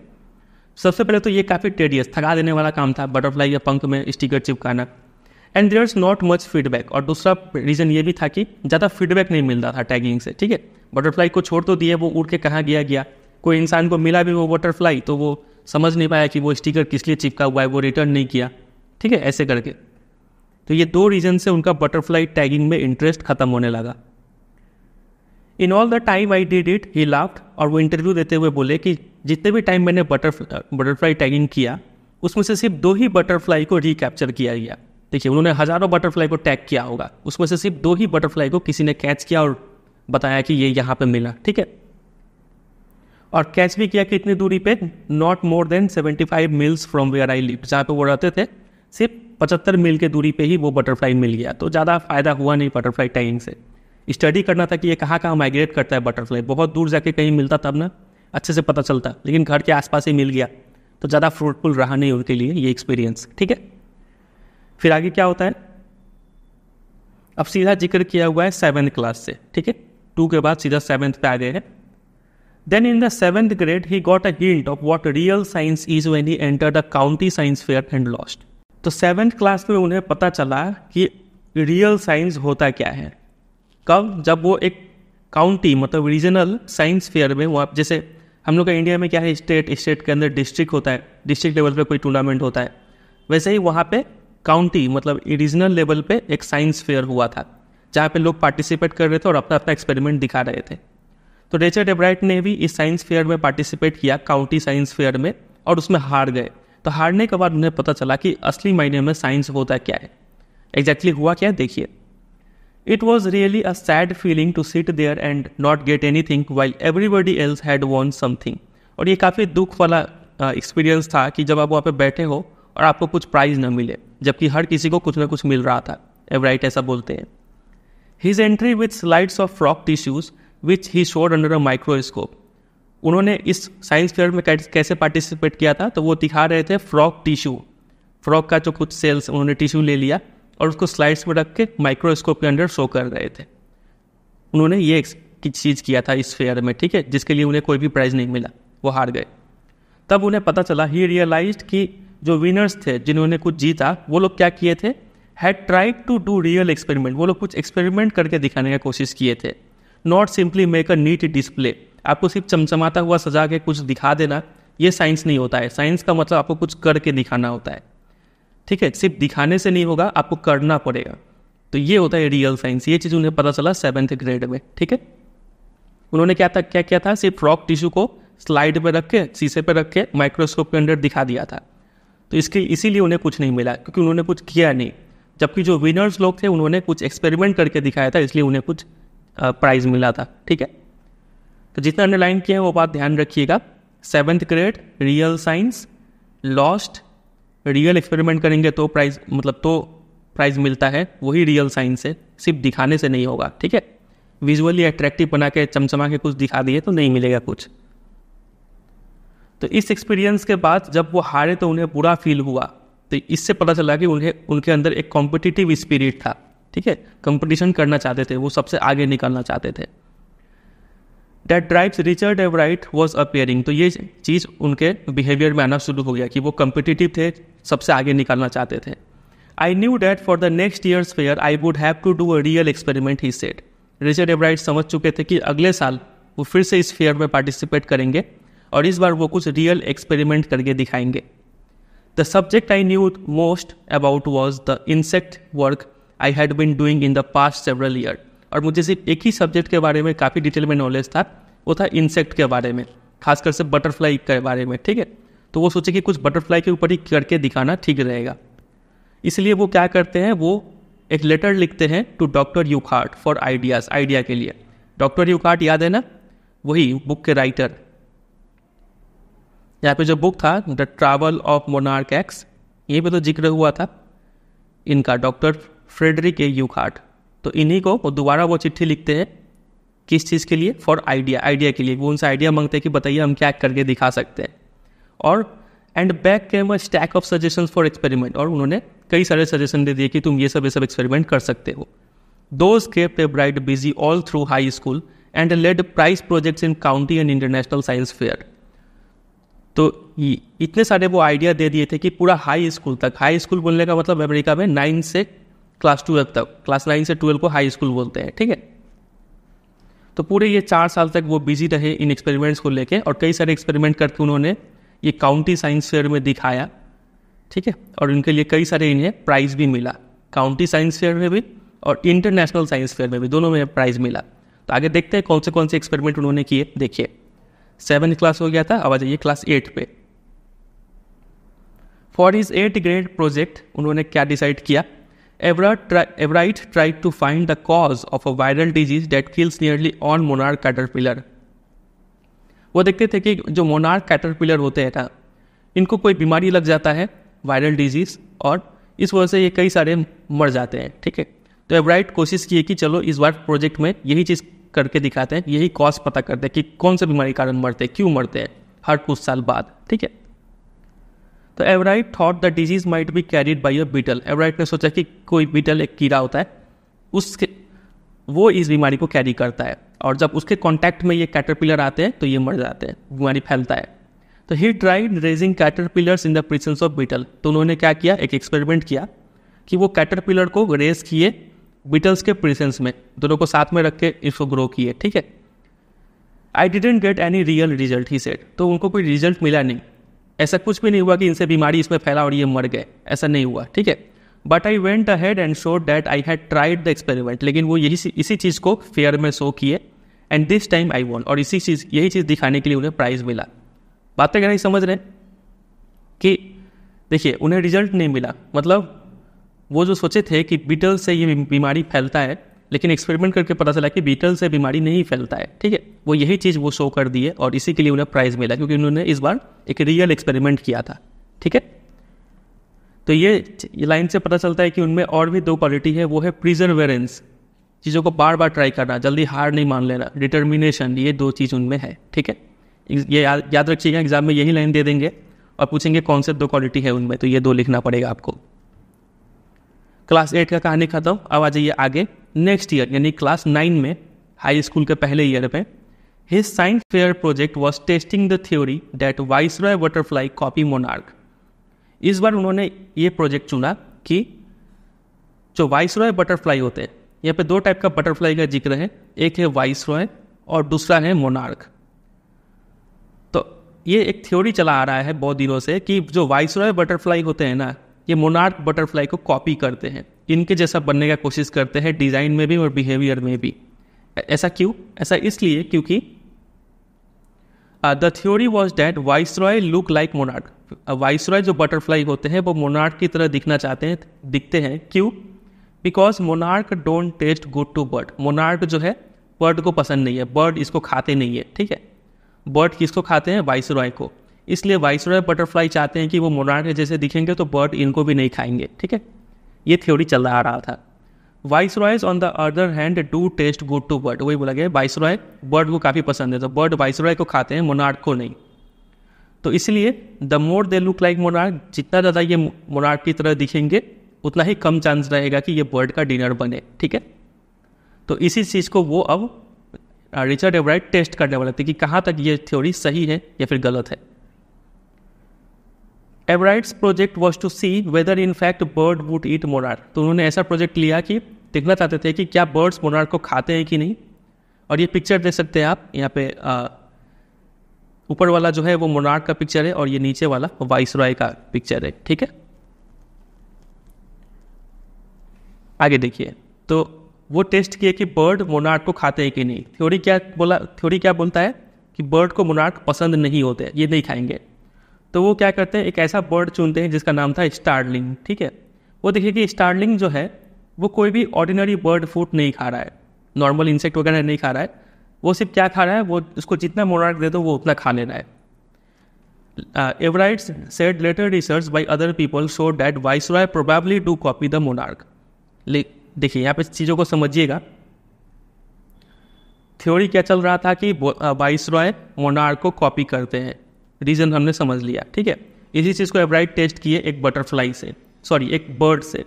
सबसे पहले तो ये काफ़ी टेडियस थका देने वाला काम था बटरफ्लाई या पंख में स्टिकर चिपकाना and there is not much feedback और दूसरा रीज़न ये भी था कि ज़्यादा फीडबैक नहीं मिल रहा था टैगिंग से ठीक है बटरफ्लाई को छोड़ तो दिए वो उड़ के कहाँ गया गया कोई इंसान को मिला भी वो बटरफ्लाई तो वो समझ नहीं पाया कि वो स्टिकर किस लिए चिपका हुआ है वो रिटर्न नहीं किया ठीक है ऐसे करके तो ये दो रीज़न से उनका बटरफ्लाई टैगिंग में इंटरेस्ट खत्म होने लगा in all the time I did it he laughed और वो इंटरव्यू देते हुए बोले कि जितने भी टाइम मैंने बटरफ्लाई बटरफ्लाई टैगिंग किया उसमें से सिर्फ दो ही बटरफ्लाई को रिकैप्चर किया गया देखिए उन्होंने हज़ारों बटरफ्लाई को टैग किया होगा उसमें से सिर्फ दो ही बटरफ्लाई को किसी ने कैच किया और बताया कि ये यहाँ पे मिला ठीक है और कैच भी किया कितनी दूरी पे not more than 75 five miles from where I live जहाँ पे वो रहते थे सिर्फ पचहत्तर मील के दूरी पे ही वो बटरफ्लाई मिल गया तो ज़्यादा फायदा हुआ नहीं बटरफ्लाई टाइमिंग से स्टडी करना था कि ये कहाँ कहाँ माइग्रेट करता है बटरफ्लाई बहुत दूर जाके कहीं मिलता तब ना अच्छे से पता चलता लेकिन घर के आसपास ही मिल गया तो ज़्यादा फ्रूटफुल रहा नहीं उनके लिए ये एक्सपीरियंस ठीक है फिर आगे क्या होता है अब सीधा जिक्र किया हुआ है सेवन्थ क्लास से ठीक है टू के बाद सीधा सेवन्थ पे आ गए हैं then in the seventh grade he got a hint of what real science is when he enter the county science fair and lost तो सेवेंथ क्लास में उन्हें पता चला कि रियल साइंस होता क्या है कब जब वो एक काउंटी मतलब रीजनल साइंस फेयर में वहाँ जैसे हम लोग का इंडिया में क्या है स्टेट स्टेट के अंदर डिस्ट्रिक्ट होता है डिस्ट्रिक्ट लेवल पे कोई टूर्नामेंट होता है वैसे ही वहाँ पे काउंटी मतलब रीजनल लेवल पे एक साइंस फेयर हुआ था जहाँ पे लोग पार्टिसिपेट कर रहे थे और अपना अपना एक्सपेरिमेंट दिखा रहे थे तो रेचर डेब्राइट ने भी इस साइंस फेयर में पार्टिसिपेट किया काउंटी साइंस फेयर में और उसमें हार गए तो हारने के बाद उन्हें पता चला कि असली मायने में साइंस होता क्या है एग्जैक्टली exactly हुआ क्या देखिए it was really a sad feeling to sit there and not get anything while everybody else had won something और ये काफ़ी दुख वाला एक्सपीरियंस था कि जब आप वहाँ पे बैठे हो और आपको कुछ प्राइज़ ना मिले जबकि हर किसी को कुछ ना कुछ मिल रहा था एवराइट ऐसा बोलते हैं his entry with slides of frog tissues which he showed under a microscope उन्होंने इस साइंस फेयर में कैसे पार्टिसिपेट किया था तो वो दिखा रहे थे फ्रॉक टिश्यू फ्रॉक का जो कुछ सेल्स उन्होंने टिश्यू ले लिया और उसको स्लाइड्स में रख के माइक्रोस्कोप के अंडर शो कर रहे थे उन्होंने ये चीज़ किया था इस फेयर में ठीक है जिसके लिए उन्हें कोई भी प्राइज़ नहीं मिला वो हार गए तब उन्हें पता चला ही रियलाइज कि जो विनर्स थे जिन्होंने कुछ जीता वो लोग क्या किए थे had tried to do real experiment वो लोग कुछ एक्सपेरिमेंट करके दिखाने का कोशिश किए थे not simply make a neat display आपको सिर्फ चमचमाता हुआ सजा के कुछ दिखा देना ये साइंस नहीं होता है साइंस का मतलब आपको कुछ करके दिखाना होता है ठीक है सिर्फ दिखाने से नहीं होगा आपको करना पड़ेगा तो ये होता है रियल साइंस ये चीज़ उन्हें पता चला सेवन्थ ग्रेड में ठीक है उन्होंने क्या था क्या किया था सिर्फ रॉक टिश्यू को स्लाइड पर रख के शीशे पर रख के माइक्रोस्कोप के अंडर दिखा दिया था तो इसके इसीलिए उन्हें कुछ नहीं मिला क्योंकि उन्होंने कुछ किया नहीं जबकि जो विनर्स लोग थे उन्होंने कुछ एक्सपेरिमेंट करके दिखाया था इसलिए उन्हें कुछ प्राइज़ मिला था ठीक है तो जितना अंडरलाइन किया है वो बात ध्यान रखिएगा seventh grade real science lost real experiment करेंगे तो प्राइज मतलब तो प्राइज मिलता है वही रियल साइंस है सिर्फ दिखाने से नहीं होगा ठीक है विजुअली अट्रैक्टिव बना के चमचमा के कुछ दिखा दिए तो नहीं मिलेगा कुछ तो इस एक्सपीरियंस के बाद जब वो हारे तो उन्हें बुरा फील हुआ तो इससे पता चला कि उन्हें उनके अंदर एक कॉम्पिटिटिव स्पिरिट था ठीक है कंपटीशन करना चाहते थे वो सबसे आगे निकलना चाहते थे that drives Richard Ebright was appearing तो ये चीज़ उनके बिहेवियर में आना शुरू हो गया कि वो कम्पिटिटिव थे सबसे आगे निकालना चाहते थे I knew that for the next years fair I would have to do a real experiment he said Richard Ebright समझ चुके थे कि अगले साल वो फिर से इस फेयर में पार्टिसिपेट करेंगे और इस बार वो कुछ रियल एक्सपेरिमेंट करके दिखाएंगे the subject I knew most about was the insect work I had been doing in the past several year और मुझे सिर्फ एक ही सब्जेक्ट के बारे में काफ़ी डिटेल में नॉलेज था वो था इंसेक्ट के बारे में खासकर से बटरफ्लाई के बारे में ठीक है तो वो सोचे कि कुछ बटरफ्लाई के ऊपर ही करके दिखाना ठीक रहेगा इसलिए वो क्या करते हैं वो एक लेटर लिखते हैं to doctor Urquhart for ideas idea के लिए डॉक्टर यूकार्ट याद है ना वही बुक के राइटर यहाँ पे जो बुक था the travel of monarch X ये पे तो जिक्र हुआ था इनका डॉक्टर फ्रेडरिक ए यूकार्ट तो इन्हीं को दोबारा वो चिट्ठी लिखते हैं किस चीज़ के लिए फॉर आइडिया आइडिया के लिए वो उनसे आइडिया मांगते हैं कि बताइए हम क्या करके दिखा सकते हैं और एंड बैक के वो stack of suggestion for experiment और उन्होंने कई सारे सजेशन दे दिए कि तुम ये सब ये सब एक्सपेरिमेंट कर सकते हो those kept Ebright busy all through high school and led prize projects in county and international science fair तो इतने सारे वो आइडिया दे दिए थे कि पूरा हाई स्कूल तक हाई स्कूल बोलने का मतलब अमेरिका में नाइन से क्लास ट्वेल्व तक क्लास नाइन से ट्वेल्व को हाई स्कूल बोलते हैं ठीक है तो पूरे ये चार साल तक वो बिजी रहे इन एक्सपेरिमेंट्स को लेके और कई सारे एक्सपेरिमेंट करके उन्होंने ये काउंटी साइंस फेयर में दिखाया ठीक है और उनके लिए कई सारे इन्हें प्राइज़ भी मिला काउंटी साइंस फेयर में भी और इंटरनेशनल साइंस फेयर में भी दोनों में प्राइज़ मिला तो आगे देखते हैं कौन से कौन से एक्सपेरिमेंट उन्होंने किए देखिए सेवन क्लास हो गया था अब आ जाइए क्लास एट पे for his eight grade project उन्होंने क्या डिसाइड किया Everett tried to find the cause of a viral disease that kills nearly all monarch caterpillar. वो देखते थे कि जो मोनार्क कैटरपिलर होते हैं ना इनको कोई बीमारी लग जाता है वायरल डिजीज और इस वजह से ये कई सारे मर जाते हैं ठीक है तो एवराइट कोशिश की कि चलो इस बार प्रोजेक्ट में यही चीज़ करके दिखाते हैं यही कॉज पता करते हैं कि कौन सा बीमारी कारण मरते हैं क्यों मरते हैं हर कुछ साल बाद ठीक है तो Ebright thought the disease might be carried by a beetle Ebright ने सोचा कि कोई बीटल एक कीड़ा होता है उसके वो इस बीमारी को कैरी करता है और जब उसके कॉन्टैक्ट में ये कैटरपिलर आते हैं तो ये मर जाते हैं बीमारी फैलता है तो he tried raising caterpillars in the presence of beetle तो उन्होंने क्या किया एक एक्सपेरिमेंट किया कि वो कैटरपिलर को रेज किए बीटल्स के प्रेजेंस में दोनों को साथ में रख के इसको ग्रो किए ठीक है I didn't get any real result he said तो उनको कोई रिजल्ट मिला नहीं ऐसा कुछ भी नहीं हुआ कि इनसे बीमारी इसमें फैला और ये मर गए ऐसा नहीं हुआ ठीक है but I went ahead and show that I had tried the experiment लेकिन वो यही इसी चीज़ को फेयर में शो किए and this time I won और इसी चीज़ यही चीज़ दिखाने के लिए उन्हें प्राइज़ मिला बातें कहना समझ रहे हैं कि देखिए उन्हें रिजल्ट नहीं मिला मतलब वो जो सोचे थे कि बीटल से ये बीमारी फैलता है लेकिन एक्सपेरिमेंट करके पता चला कि बीटल से बीमारी नहीं फैलता है ठीक है वो यही चीज़ वो शो कर दिए और इसी के लिए उन्हें प्राइज़ मिला क्योंकि उन्होंने इस बार एक रियल एक्सपेरिमेंट किया था ठीक है तो ये, लाइन से पता चलता है कि उनमें और भी दो क्वालिटी है वो है प्रिजर्वेरेंस चीज़ों को बार बार ट्राई करना जल्दी हार नहीं मान लेना डिटर्मिनेशन ये दो चीज़ उनमें है ठीक है ये याद याद रखिएगा एग्जाम में यही लाइन दे देंगे और पूछेंगे कौन से दो क्वालिटी है उनमें तो ये दो लिखना पड़ेगा आपको क्लास एट का कहानी खत्म अब आ जाइए आगे नेक्स्ट ईयर यानी क्लास नाइन में हाई स्कूल के पहले ईयर में his science fair project was testing the theory that viceroy butterfly copy monarch इस बार उन्होंने ये प्रोजेक्ट चुना कि जो वाइस रॉय बटरफ्लाई होते हैं यहाँ पे दो टाइप का बटरफ्लाई का जिक्र है एक है वाइस रॉय और दूसरा है मोनार्क तो ये एक थ्योरी चला आ रहा है बहुत दिनों से कि जो वाइस रॉय बटरफ्लाई होते हैं ना ये मोनार्क बटरफ्लाई को कॉपी करते हैं इनके जैसा बनने का कोशिश करते हैं डिज़ाइन में भी और बिहेवियर में भी ऐसा क्यों ऐसा इसलिए क्योंकि the theory was that viceroy look like monarch viceroy जो बटरफ्लाई होते हैं वो मोनार्क की तरह दिखना चाहते हैं दिखते हैं क्यों because monarch don't taste good to bird monarch जो है बर्ड को पसंद नहीं है बर्ड इसको खाते नहीं है ठीक है बर्ड किसको खाते हैं वाइस रॉय को इसलिए वाइस रॉय बटरफ्लाई चाहते हैं कि वो मोनार्क जैसे दिखेंगे तो बर्ड इनको भी नहीं खाएंगे ठीक है ये थ्योरी चल आ रहा था viceroys on the other hand do taste good to bird वही बोला गया वाइस रॉय बर्ड को काफ़ी पसंद है तो बर्ड वाइस रॉय को खाते हैं मोनार्क को नहीं तो इसलिए the more they look like monarch जितना ज़्यादा ये मोनार्क की तरह दिखेंगे उतना ही कम चांस रहेगा कि ये बर्ड का डिनर बने ठीक है तो इसी चीज़ को वो अब रिचर्ड एवराइट टेस्ट करने वाले थे कि कहाँ तक ये थ्योरी सही है या फिर गलत है Ebright's project was to see whether in fact bird would eat monarch तो उन्होंने ऐसा प्रोजेक्ट लिया कि देखना चाहते थे कि क्या बर्ड्स मोनार को खाते हैं कि नहीं और ये पिक्चर देख सकते हैं आप यहाँ पे ऊपर वाला जो है वो मोनार्क का पिक्चर है और ये नीचे वाला वाइस रॉय का पिक्चर है ठीक है आगे देखिए तो वो टेस्ट किए कि बर्ड मोनार्क को खाते हैं कि नहीं थ्योरी क्या बोला थ्योरी क्या बोलता है कि बर्ड को मोनार्क पसंद नहीं होते ये नहीं खाएंगे तो वो क्या करते हैं एक ऐसा बर्ड चुनते हैं जिसका नाम था स्टारलिंग ठीक है वो देखिए कि स्टारलिंग जो है वो कोई भी ऑर्डिनरी बर्ड फूड नहीं खा रहा है नॉर्मल इंसेक्ट वगैरह नहीं खा रहा है वो सिर्फ क्या खा रहा है वो उसको जितना मोनार्क दे दो वो उतना खा ले रहा है Ebright said later research by other people show that viceroy probably do copy the monarch देखिए यहाँ पे चीज़ों को समझिएगा थ्योरी क्या चल रहा था कि वाइस रॉय मोनार्क को कॉपी करते हैं रीजन हमने समझ लिया ठीक है इसी चीज़ को एब्राइट टेस्ट किए एक बटरफ्लाई से सॉरी एक बर्ड से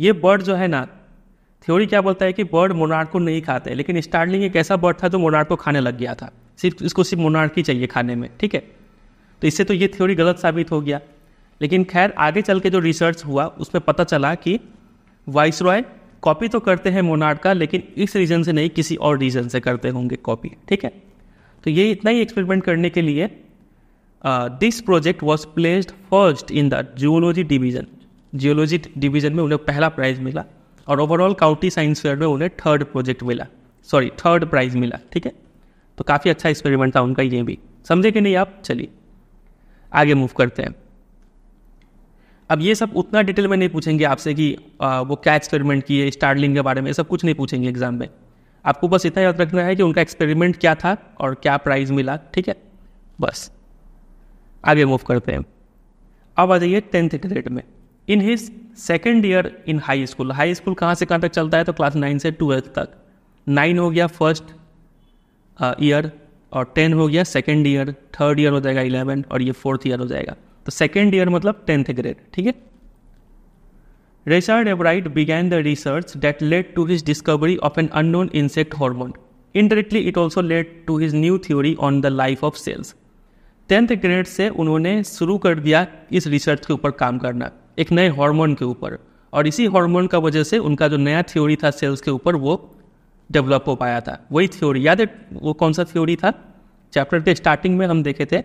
ये बर्ड जो है ना थ्योरी क्या बोलता है कि बर्ड मोनार्क को नहीं खाते लेकिन स्टार्लिंग एक ऐसा बर्ड था जो मोनार्क को खाने लग गया था सिर्फ इसको सिर्फ मोनार्क ही चाहिए खाने में ठीक है तो इससे तो ये थ्योरी गलत साबित हो गया लेकिन खैर आगे चल के जो रिसर्च हुआ उसमें पता चला कि वाइस रॉय कॉपी तो करते हैं मोनार्क का लेकिन इस रीज़न से नहीं किसी और रीज़न से करते होंगे कॉपी ठीक है तो ये इतना ही एक्सपेरिमेंट करने के लिए this project was placed first in the geology division geology division में उन्हें पहला प्राइज मिला और ओवरऑल काउटी साइंस फेयर में उन्हें थर्ड प्रोजेक्ट मिला सॉरी थर्ड प्राइज मिला ठीक है तो काफ़ी अच्छा एक्सपेरिमेंट था उनका ये भी समझे कि नहीं आप चलिए आगे मूव करते हैं अब ये सब उतना डिटेल में नहीं पूछेंगे आपसे कि आ, uh, वो क्या एक्सपेरिमेंट किए स्टार्टलिंग के बारे में सब कुछ नहीं पूछेंगे एग्जाम में आपको बस इतना याद रखना है कि उनका एक्सपेरिमेंट क्या था और क्या प्राइज़ मिला ठीक है बस आगे मूव करते हैं अब आ जाइए टेंथ ग्रेड में in his second year in high school high school कहाँ से कहाँ तक चलता है तो क्लास नाइन से ट्वेल्थ तक नाइन हो गया फर्स्ट ईयर और टेन हो गया सेकेंड ईयर थर्ड ईयर हो जाएगा इलेवन और ये फोर्थ ईयर हो जाएगा तो सेकेंड ईयर मतलब टेंथ ग्रेड ठीक है Richard Ebright began the research that led to his discovery of an unknown insect hormone indirectly it also led to his new theory on the life of cells tenth grade से उन्होंने शुरू कर दिया इस research के ऊपर काम करना एक नए हार्मोन के ऊपर और इसी हार्मोन का वजह से उनका जो नया थ्योरी था सेल्स के ऊपर वो डेवलप हो पाया था वही थ्योरी याद है वो कौन सा थ्योरी था चैप्टर के स्टार्टिंग में हम देखे थे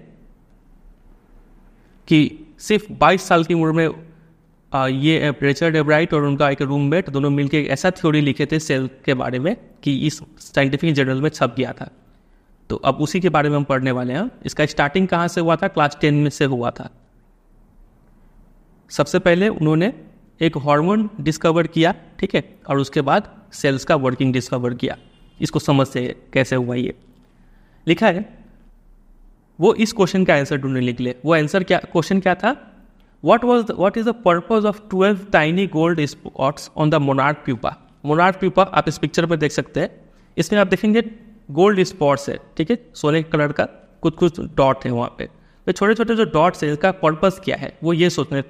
कि सिर्फ 22 साल की उम्र में ये रिचर्ड एब्राइट और उनका एक रूममेट दोनों मिलकर ऐसा थ्योरी लिखे थे सेल के बारे में कि इस साइंटिफिक जर्नल में छप गया था तो अब उसी के बारे में हम पढ़ने वाले हैं इसका स्टार्टिंग कहाँ से हुआ था क्लास टेन में से हुआ था सबसे पहले उन्होंने एक हार्मोन डिस्कवर किया ठीक है और उसके बाद सेल्स का वर्किंग डिस्कवर किया इसको समझते कैसे हुआ ये लिखा है वो इस क्वेश्चन का आंसर ढूंढने निकले वो आंसर क्या क्वेश्चन क्या था what was what is the purpose of twelve tiny gold spots on the monarch pupa monarch pupa आप इस पिक्चर पर देख सकते हैं इसमें आप देखेंगे गोल्ड स्पॉट्स है ठीक है सोने कलर का कुछ कुछ डॉट है वहाँ पे तो छोटे छोटे जो डॉट्स है इसका पर्पस क्या है वो ये सोचने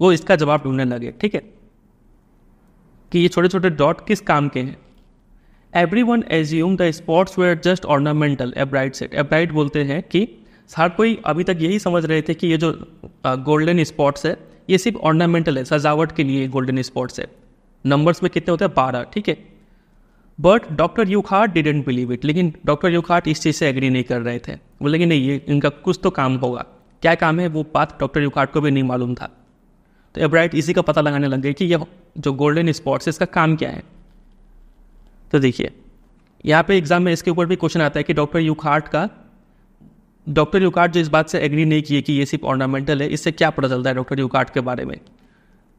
वो इसका जवाब ढूंढने लगे ठीक है कि ये छोटे छोटे डॉट किस काम के हैं every one assumed the spots were just ornamental Ebright said Ebright बोलते हैं कि हर कोई अभी तक यही समझ रहे थे कि ये जो गोल्डन स्पॉट्स है ये सिर्फ ऑर्नामेंटल है सजावट के लिए गोल्डन स्पॉट्स है नंबर्स में कितने होते हैं बारह ठीक है but doctor Urquhart didn't believe it लेकिन डॉक्टर खाट इस चीज़ से एग्री नहीं कर रहे थे बोले लेकिन नहीं ये इनका कुछ तो काम होगा क्या काम है वो बात डॉक्टर खाट को भी नहीं मालूम था तो एब्राइट इसी का पता लगाने लग गए कि यह जो गोल्डन स्पॉट्स इसका काम क्या है तो देखिए यहाँ पे एग्जाम में इसके ऊपर भी क्वेश्चन आता है कि डॉक्टर खाट का डॉक्टर यूकार्ट जो इस बात से एग्री नहीं किए कि ये सिर्फ ऑर्नामेंटल है इससे क्या पता चलता है डॉक्टर यूकार्ट के बारे में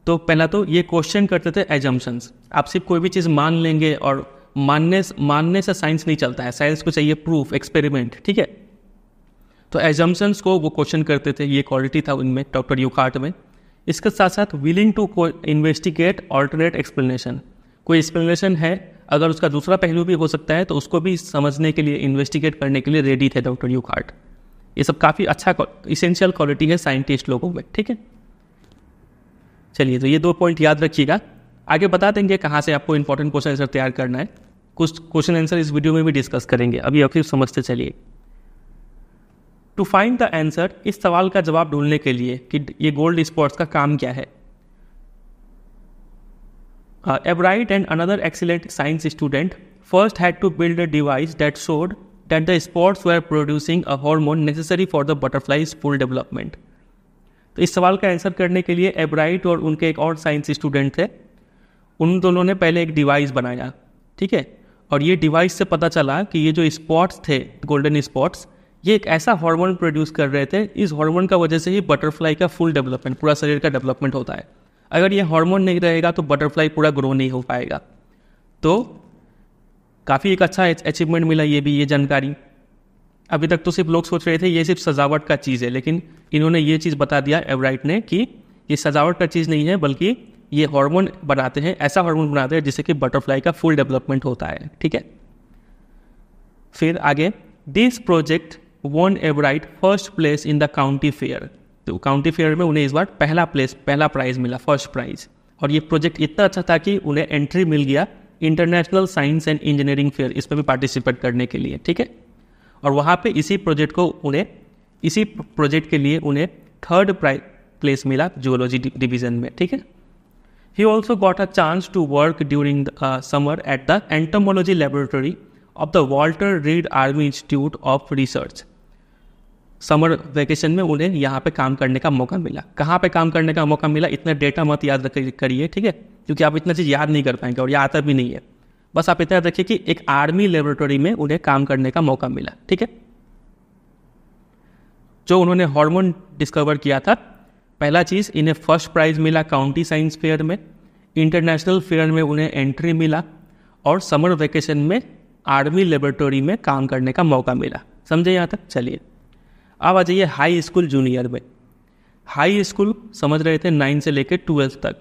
तो पहला तो ये क्वेश्चन करते थे एजम्पन्स आप सिर्फ कोई भी चीज़ मान लेंगे और मानने मानने से साइंस नहीं चलता है साइंस को चाहिए प्रूफ एक्सपेरिमेंट ठीक है तो एजम्सन्स को वो क्वेश्चन करते थे ये क्वालिटी था उनमें डॉक्टर यूकार्ट में इसके साथ साथ willing to investigate alternate explanation कोई एक्सप्लेनेशन है अगर उसका दूसरा पहलू भी हो सकता है तो उसको भी समझने के लिए इन्वेस्टिगेट करने के लिए रेडी थे डॉक्टर यूकार्ट ये सब काफ़ी अच्छा इसेंशियल क्वालिटी है साइंटिस्ट लोगों में ठीक है चलिए तो ये दो पॉइंट याद रखिएगा आगे बता देंगे कहाँ से आपको इंपॉर्टेंट क्वेश्चन आंसर तैयार करना है कुछ क्वेश्चन आंसर इस वीडियो में भी डिस्कस करेंगे अभी आखिर समझते चलिए टू फाइंड द आंसर इस सवाल का जवाब ढूंढने के लिए कि ये गोल्ड स्पॉट्स का काम क्या है Ebright and another excellent science student first had to build a device that showed that the spots were producing a hormone necessary for the butterflies full development तो इस सवाल का आंसर करने के लिए एब्राइट और उनके एक और साइंस स्टूडेंट थे उन दोनों ने पहले एक डिवाइस बनाया ठीक है और ये डिवाइस से पता चला कि ये जो स्पॉट्स थे गोल्डन स्पॉट्स ये एक ऐसा हार्मोन प्रोड्यूस कर रहे थे इस हार्मोन का वजह से ही बटरफ्लाई का फुल डेवलपमेंट पूरा शरीर का डेवलपमेंट होता है अगर ये हार्मोन नहीं रहेगा तो बटरफ्लाई पूरा ग्रो नहीं हो पाएगा तो काफ़ी एक अच्छा अचीवमेंट मिला ये भी ये जानकारी अभी तक तो सिर्फ लोग सोच रहे थे ये सिर्फ सजावट का चीज़ है लेकिन इन्होंने ये चीज़ बता दिया एवराइट ने कि ये सजावट का चीज़ नहीं है बल्कि ये हार्मोन बनाते हैं ऐसा हार्मोन बनाते हैं जिससे कि बटरफ्लाई का फुल डेवलपमेंट होता है ठीक है फिर आगे this project won Ebright first place in the county fair तो काउंटी फेयर में उन्हें इस बार पहला प्लेस पहला प्राइज़ मिला फर्स्ट प्राइज़ और ये प्रोजेक्ट इतना अच्छा था कि उन्हें एंट्री मिल गया international science and engineering fair इसमें भी पार्टिसिपेट करने के लिए ठीक है और वहाँ पे इसी प्रोजेक्ट को उन्हें इसी प्रोजेक्ट के लिए उन्हें थर्ड प्राइज प्लेस मिला जूलॉजी डिवीज़न में ठीक है He also got a chance to work during the uh, summer at the entomology laboratory of the Walter Reed Army Institute of Research. Summer vacation में उन्हें यहाँ पे काम करने का मौका मिला कहाँ पे काम करने का मौका मिला इतना डेटा मत याद करिए ठीक है क्योंकि आप इतना चीज़ याद नहीं कर पाएंगे और याद भी नहीं है बस आप इतना देखिए कि एक आर्मी लेबोरेटरी में उन्हें काम करने का मौका मिला ठीक है जो उन्होंने हार्मोन डिस्कवर किया था पहला चीज़ इन्हें फर्स्ट प्राइज़ मिला काउंटी साइंस फेयर में इंटरनेशनल फेयर में उन्हें एंट्री मिला और समर वेकेशन में आर्मी लेबोरेटोरी में काम करने का मौका मिला समझे यहाँ तक चलिए अब आ जाइए हाई स्कूल जूनियर में हाई स्कूल समझ रहे थे नाइन से लेकर ट्वेल्थ तक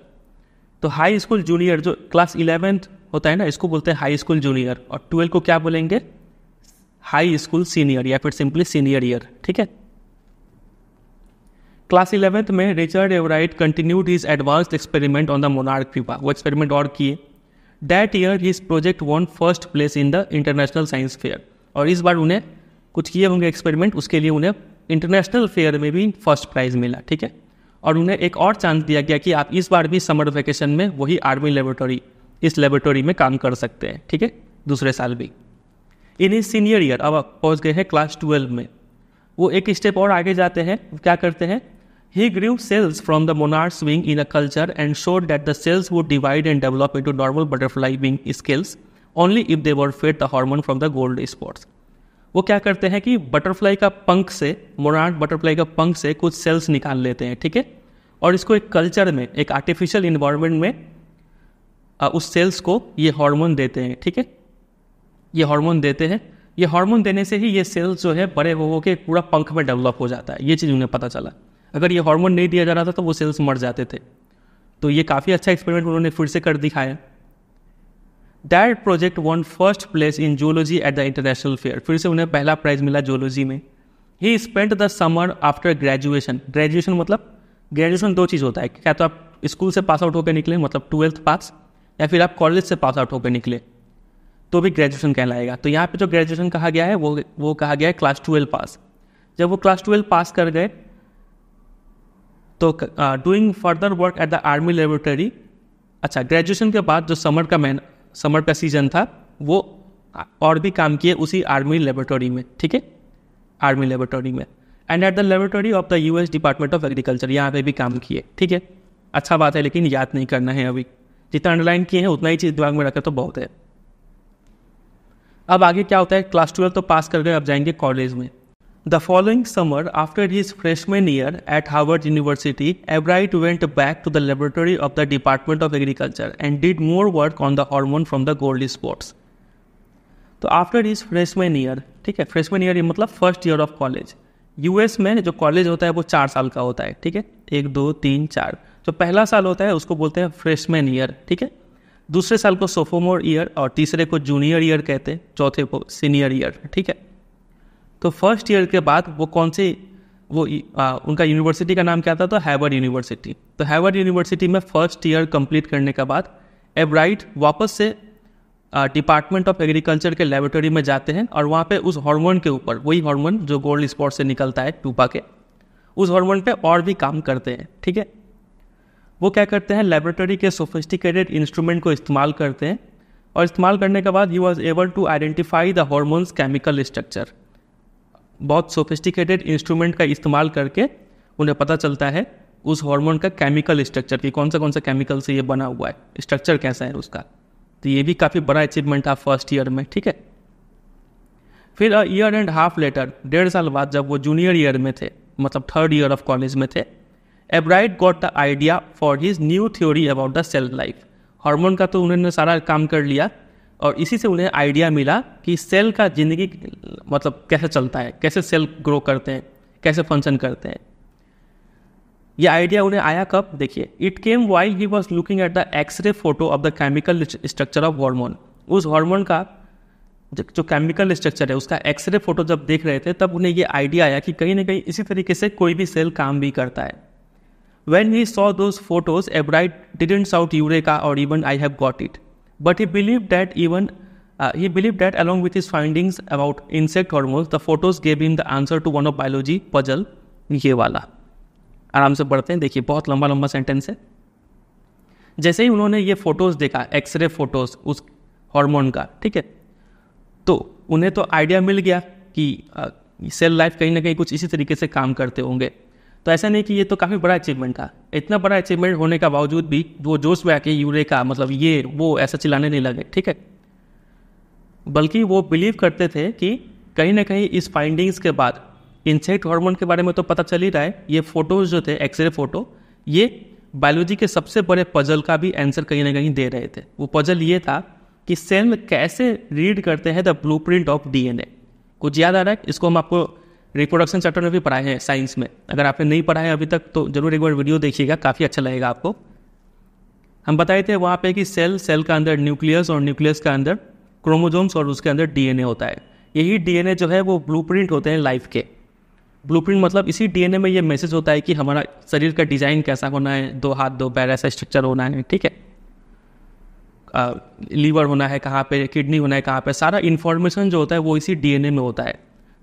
तो हाई स्कूल जूनियर जो क्लास इलेवेंथ होता है ना इसको बोलते हैं हाई स्कूल जूनियर और ट्वेल्थ को क्या बोलेंगे हाई स्कूल सीनियर या फिर सिंपली सीनियर ईयर ठीक है क्लास इलेवेंथ में Richard Ebright continued his advanced experiment on the monarch फीफा वो एक्सपेरिमेंट और किए that year his project won first place in the international science fair और इस बार उन्हें कुछ किए होंगे एक्सपेरिमेंट उसके लिए उन्हें इंटरनेशनल फेयर में भी फर्स्ट प्राइज मिला ठीक है और उन्हें एक और चांस दिया गया कि आप इस बार भी समर वैकेशन में वही आर्मी लेबोरेटरी इस लेबोरेटरी में काम कर सकते हैं ठीक है दूसरे साल भी इन इज सीनियर ईयर अब पहुंच गए हैं क्लास ट्वेल्व में वो एक स्टेप और आगे जाते हैं क्या करते हैं He grew cells from the monarch's wing in a culture and showed that the cells would divide and develop into normal butterfly wing scales only if they were fed the hormone from the gold spots. वो क्या करते हैं कि butterfly का पंख से मोनार्ट butterfly का पंख से कुछ सेल्स निकाल लेते हैं ठीक है और इसको एक कल्चर में एक आर्टिफिशियल इन्वायरमेंट में आ, उस सेल्स को ये हार्मोन देते हैं ठीक है ये हार्मोन देते हैं ये हार्मोन देने से ही ये सेल्स जो है बड़े होकर के पूरा पंख में डेवलप हो जाता है ये चीज़ उन्हें पता चला अगर ये हार्मोन नहीं दिया जा रहा था तो वो सेल्स मर जाते थे तो ये काफ़ी अच्छा एक्सपेरिमेंट उन्होंने फिर से कर दिखाया that project won first place in zoology at the international fair फिर से उन्हें पहला प्राइज मिला जोलॉजी में ही spend the summer after graduation graduation मतलब ग्रेजुएशन दो चीज़ होता है क्या तो आप स्कूल से पास आउट होकर निकले मतलब ट्वेल्थ पास या फिर आप कॉलेज से पास आउट होकर निकले तो भी ग्रेजुएशन कहलाएगा तो यहाँ पे जो ग्रेजुएशन कहा गया है वो वो कहा गया है क्लास ट्वेल्व पास जब वो क्लास ट्वेल्व पास कर गए तो doing further work at the army laboratory अच्छा ग्रेजुएशन के बाद जो समर का मैन समर का सीजन था वो uh, और भी काम किए उसी आर्मी लेबोरेटरी में ठीक है आर्मी लेबोरेटरी में and at the laboratory of the U S department of agriculture यहाँ पे भी काम किए ठीक है अच्छा बात है लेकिन याद नहीं करना है अभी जितना अंडरलाइन किए हैं उतना ही चीज़ दिमाग में रखा तो बहुत है अब आगे क्या होता है क्लास ट्वेल्व तो पास कर गए अब जाएंगे कॉलेज में The following summer, after his freshman year at Harvard University, Albright went back to the laboratory of the Department of Agriculture and did more work on the hormone from the gold spots. तो after his freshman year ठीक है freshman year मतलब first year of college US में जो college होता है वो चार साल का होता है ठीक है एक दो तीन चार जो पहला साल होता है उसको बोलते हैं फ्रेशमैन ईयर ठीक है दूसरे साल को सोफोमोर ईयर और तीसरे को जूनियर ईयर कहते हैं चौथे को सीनियर ईयर ठीक है तो फर्स्ट ईयर के बाद वो कौन से वो आ, उनका यूनिवर्सिटी का नाम क्या था तो हैवर्ड यूनिवर्सिटी तो हैवर्ड यूनिवर्सिटी में फर्स्ट ईयर कंप्लीट करने के बाद एब्राइट वापस से डिपार्टमेंट ऑफ एग्रीकल्चर के लेबोरेटरी में जाते हैं और वहाँ पे उस हार्मोन के ऊपर वही हार्मोन जो गोल्ड स्पॉट से निकलता है टूपा के उस हार्मोन पे और भी काम करते हैं ठीक है वो क्या करते हैं लेबोरेटरी के सोफिस्टिकेटेड इंस्ट्रूमेंट को इस्तेमाल करते हैं और इस्तेमाल करने के बाद ही was able to identify the hormones chemical structure बहुत सोफिस्टिकेटेड इंस्ट्रूमेंट का इस्तेमाल करके उन्हें पता चलता है उस हार्मोन का केमिकल स्ट्रक्चर कि कौन सा कौन सा केमिकल से ये बना हुआ है स्ट्रक्चर कैसा है उसका तो ये भी काफ़ी बड़ा अचीवमेंट था फर्स्ट ईयर में ठीक है फिर ईयर एंड हाफ लेटर डेढ़ साल बाद जब वो जूनियर ईयर में थे मतलब थर्ड ईयर ऑफ कॉलेज में थे Ebright got the idea for his new theory about the cell life hormone का तो उन्होंने सारा काम कर लिया और इसी से उन्हें आइडिया मिला कि सेल का ज़िंदगी मतलब कैसे चलता है कैसे सेल ग्रो करते हैं कैसे फंक्शन करते हैं यह आइडिया उन्हें आया कब देखिए it came while he was looking at the X-ray photo of the chemical structure of hormone उस हॉर्मोन का जो केमिकल स्ट्रक्चर है उसका एक्सरे फोटो जब देख रहे थे तब उन्हें ये आइडिया आया कि कहीं ना कहीं इसी तरीके से कोई भी सेल काम भी करता है when he saw those photos Ebright didn't shout eureka or even I have got it But he believed that even uh, he believed that along with his findings about insect hormones, the photos gave him the answer to one of biology puzzle ye wala आराम से बढ़ते हैं देखिए बहुत लंबा लंबा sentence है जैसे ही उन्होंने ये फोटोज देखा एक्सरे फोटोज उस हार्मोन का ठीक है तो उन्हें तो आइडिया मिल गया कि आ, सेल लाइफ कहीं ना कहीं कुछ इसी तरीके से काम करते होंगे तो ऐसा नहीं कि ये तो काफ़ी बड़ा अचीवमेंट था इतना बड़ा अचीवमेंट होने का बावजूद भी वो जोश में आके यूरे का मतलब ये वो ऐसा चिल्लाने नहीं लगे ठीक है बल्कि वो बिलीव करते थे कि कहीं ना कहीं इस फाइंडिंग्स के बाद इंसेक्ट हार्मोन के बारे में तो पता चल ही रहा है ये फोटोज जो थे एक्सरे फोटो ये बायोलॉजी के सबसे बड़े पजल का भी आंसर कहीं ना कहीं दे रहे थे वो पजल ये था कि सेल में कैसे रीड करते हैं the blueprint of D कुछ याद आ रहा है इसको हम आपको रिप्रोडक्शन चैप्टर में भी पढ़ाए हैं साइंस में अगर आपने नहीं पढ़ा है अभी तक तो जरूर एक बार वीडियो देखिएगा काफ़ी अच्छा लगेगा आपको हम बताए थे वहाँ पे कि सेल सेल का अंदर न्यूक्लियस और न्यूक्लियस का अंदर क्रोमोजोम्स और उसके अंदर डीएनए होता है यही डीएनए जो है वो ब्लूप्रिंट होते हैं लाइफ के ब्लूप्रिंट मतलब इसी डीएनए में ये मैसेज होता है कि हमारा शरीर का डिज़ाइन कैसा होना है दो हाथ दो पैर ऐसा स्ट्रक्चर होना है ठीक है लीवर होना है कहाँ पे किडनी होना है कहाँ पे सारा इन्फॉर्मेशन जो होता है वो इसी डीएनए में होता है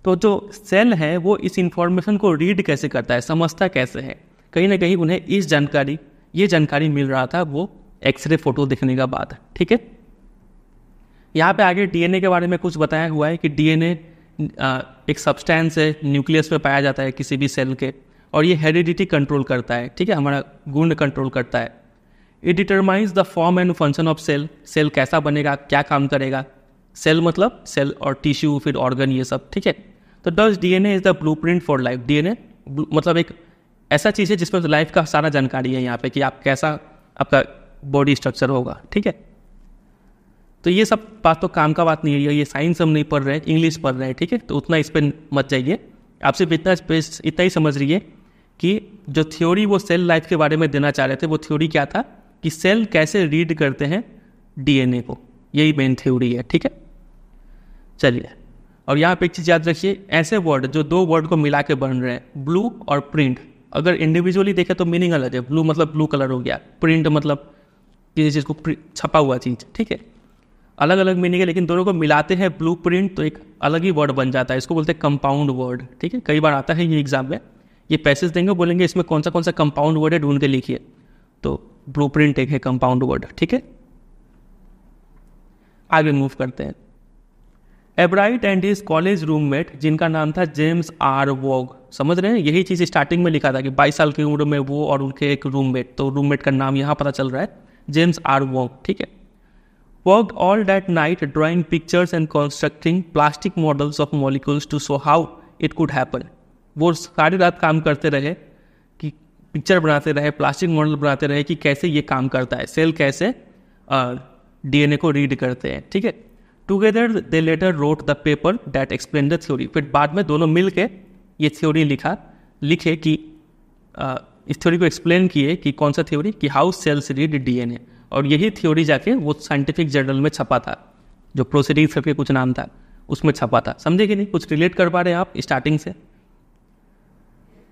तो जो सेल है वो इस इंफॉर्मेशन को रीड कैसे करता है समझता कैसे है कहीं ना कहीं उन्हें इस जानकारी ये जानकारी मिल रहा था वो एक्सरे फोटो देखने का बाद ठीक है यहाँ पे आगे डीएनए के बारे में कुछ बताया हुआ है कि डीएनए एक सब्सटेंस है न्यूक्लियस में पाया जाता है किसी भी सेल के और ये हेरिडिटी कंट्रोल करता है ठीक है हमारा गुण कंट्रोल करता है it determines the form and function of cell cell कैसा बनेगा क्या काम करेगा सेल मतलब सेल और टिश्यू फिर ऑर्गन ये सब ठीक है तो does D A is the blueprint for life D N A मतलब एक ऐसा चीज़ है जिसमें तो लाइफ का सारा जानकारी है यहाँ पे कि आप कैसा आपका बॉडी स्ट्रक्चर होगा ठीक है तो ये सब बात तो काम का बात नहीं है ये साइंस हम नहीं पढ़ रहे हैं इंग्लिश पढ़ रहे हैं ठीक है तो उतना इस पर मत जाइए आप सिर्फ इतना स्पेस इतना ही समझ रही है कि जो थ्योरी वो सेल लाइफ के बारे में देना चाह रहे थे वो थ्योरी क्या था कि सेल कैसे रीड करते हैं डीएनए को यही मेन थ्योरी है ठीक है चलिए और यहाँ पे एक चीज़ याद रखिए ऐसे वर्ड जो दो वर्ड को मिला के बन रहे हैं ब्लू और प्रिंट अगर इंडिविजुअली देखें तो मीनिंग अलग है ब्लू मतलब ब्लू कलर हो गया प्रिंट मतलब किसी चीज़ को छपा हुआ चीज़ ठीक है अलग अलग मीनिंग है लेकिन दोनों को मिलाते हैं ब्लू प्रिंट तो एक अलग ही वर्ड बन जाता है इसको बोलते हैं कंपाउंड वर्ड ठीक है कई बार आता है ये एग्जाम में ये पैसेज देंगे बोलेंगे इसमें कौन सा कौन सा कंपाउंड वर्ड है ढूंढ के लिखिए तो ब्लू प्रिंट एक है कंपाउंड वर्ड ठीक है आगे मूव करते हैं Ebright and his college roommate जिनका नाम था जेम्स आर वॉग समझ रहे हैं यही चीज़ स्टार्टिंग में लिखा था कि 22 साल की उम्र में वो और उनके एक रूममेट तो रूममेट का नाम यहाँ पता चल रहा है जेम्स आर वॉग ठीक है work all that night drawing pictures and constructing plastic models of molecules to show how it could happen वो सारी रात काम करते रहे कि पिक्चर बनाते रहे प्लास्टिक मॉडल बनाते रहे कि कैसे ये काम करता है सेल कैसे डी uh, को रीड करते हैं ठीक है together they later wrote the paper that explain the theory फिर बाद में दोनों मिल के ये थ्योरी लिखा लिखे कि इस थ्योरी को एक्सप्लेन किए कि कौन सा थ्योरी कि हाउ सेल्स रीड डीएनए और यही थ्योरी जाके वो साइंटिफिक जर्नल में छपा था जो प्रोसीडिंग करके कुछ नाम था उसमें छपा था समझे कि नहीं कुछ रिलेट कर पा रहे हैं आप स्टार्टिंग से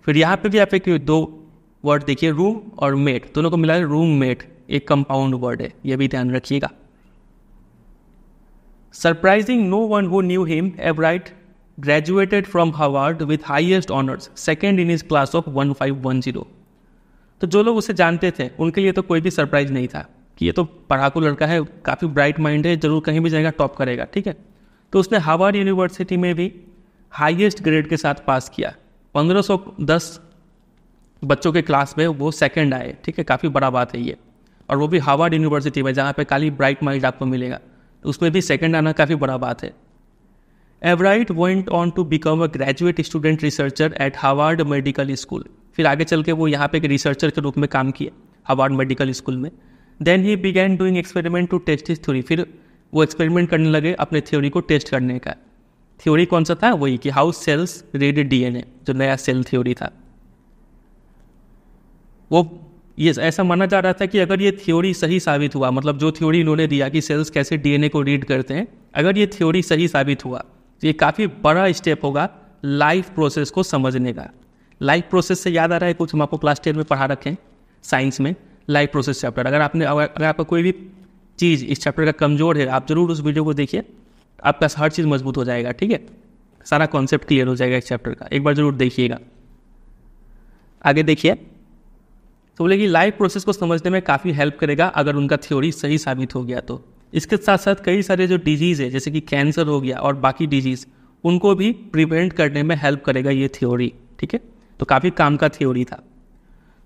फिर यहाँ पे भी आप एक दो वर्ड देखिए रूम और मेट दोनों को मिला रूम मेट एक कंपाउंड वर्ड है ये भी ध्यान रखिएगा surprising Surprising no one who knew him, Ebright graduated from Harvard second in his class of one five one zero तो जो लोग उसे जानते थे उनके लिए तो कोई भी सरप्राइज नहीं था कि ये तो पढ़ाकू लड़का है काफ़ी ब्राइट माइंड है जरूर कहीं भी जाएगा टॉप करेगा ठीक है तो उसने हार्वर्ड यूनिवर्सिटी में भी हाईएस्ट ग्रेड के साथ पास किया पंद्रह सौ दस बच्चों के क्लास में वो सेकेंड आए ठीक है काफ़ी बड़ा बात है ये और वो भी हार्वर्ड यूनिवर्सिटी में जहाँ पे काली ब्राइट माइंड आपको मिलेगा उसमें भी सेकंड आना काफ़ी बड़ा बात है Ebright went on to become a graduate student researcher at Harvard medical school फिर आगे चल के वो यहाँ पे एक रिसर्चर के रूप में काम किया हार्वर्ड मेडिकल स्कूल में then he began doing experiment to test his theory फिर वो एक्सपेरिमेंट करने लगे अपने थ्योरी को टेस्ट करने का थ्योरी कौन सा था वही कि हाउ सेल्स रीड डीएनए जो नया सेल थ्योरी था वो ये ऐसा माना जा रहा था कि अगर ये थ्योरी सही साबित हुआ मतलब जो थ्योरी इन्होंने दिया कि सेल्स कैसे डीएनए को रीड करते हैं अगर ये थ्योरी सही साबित हुआ तो ये काफ़ी बड़ा स्टेप होगा लाइफ प्रोसेस को समझने का लाइफ प्रोसेस से याद आ रहा है कुछ हम आपको क्लास टेन में पढ़ा रखें साइंस में लाइफ प्रोसेस चैप्टर अगर आपने अगर आपका कोई भी चीज़ इस चैप्टर का कमज़ोर है आप ज़रूर उस वीडियो को देखिए आपका हर चीज़ मजबूत हो जाएगा ठीक है सारा कॉन्सेप्ट क्लियर हो जाएगा इस चैप्टर का एक बार ज़रूर देखिएगा आगे देखिए तो बोले कि लाइफ प्रोसेस को समझने में काफ़ी हेल्प करेगा अगर उनका थ्योरी सही साबित हो गया तो इसके साथ साथ कई सारे जो डिजीज़ है जैसे कि कैंसर हो गया और बाकी डिजीज़ उनको भी प्रिवेंट करने में हेल्प करेगा ये थ्योरी ठीक है तो काफ़ी काम का थ्योरी था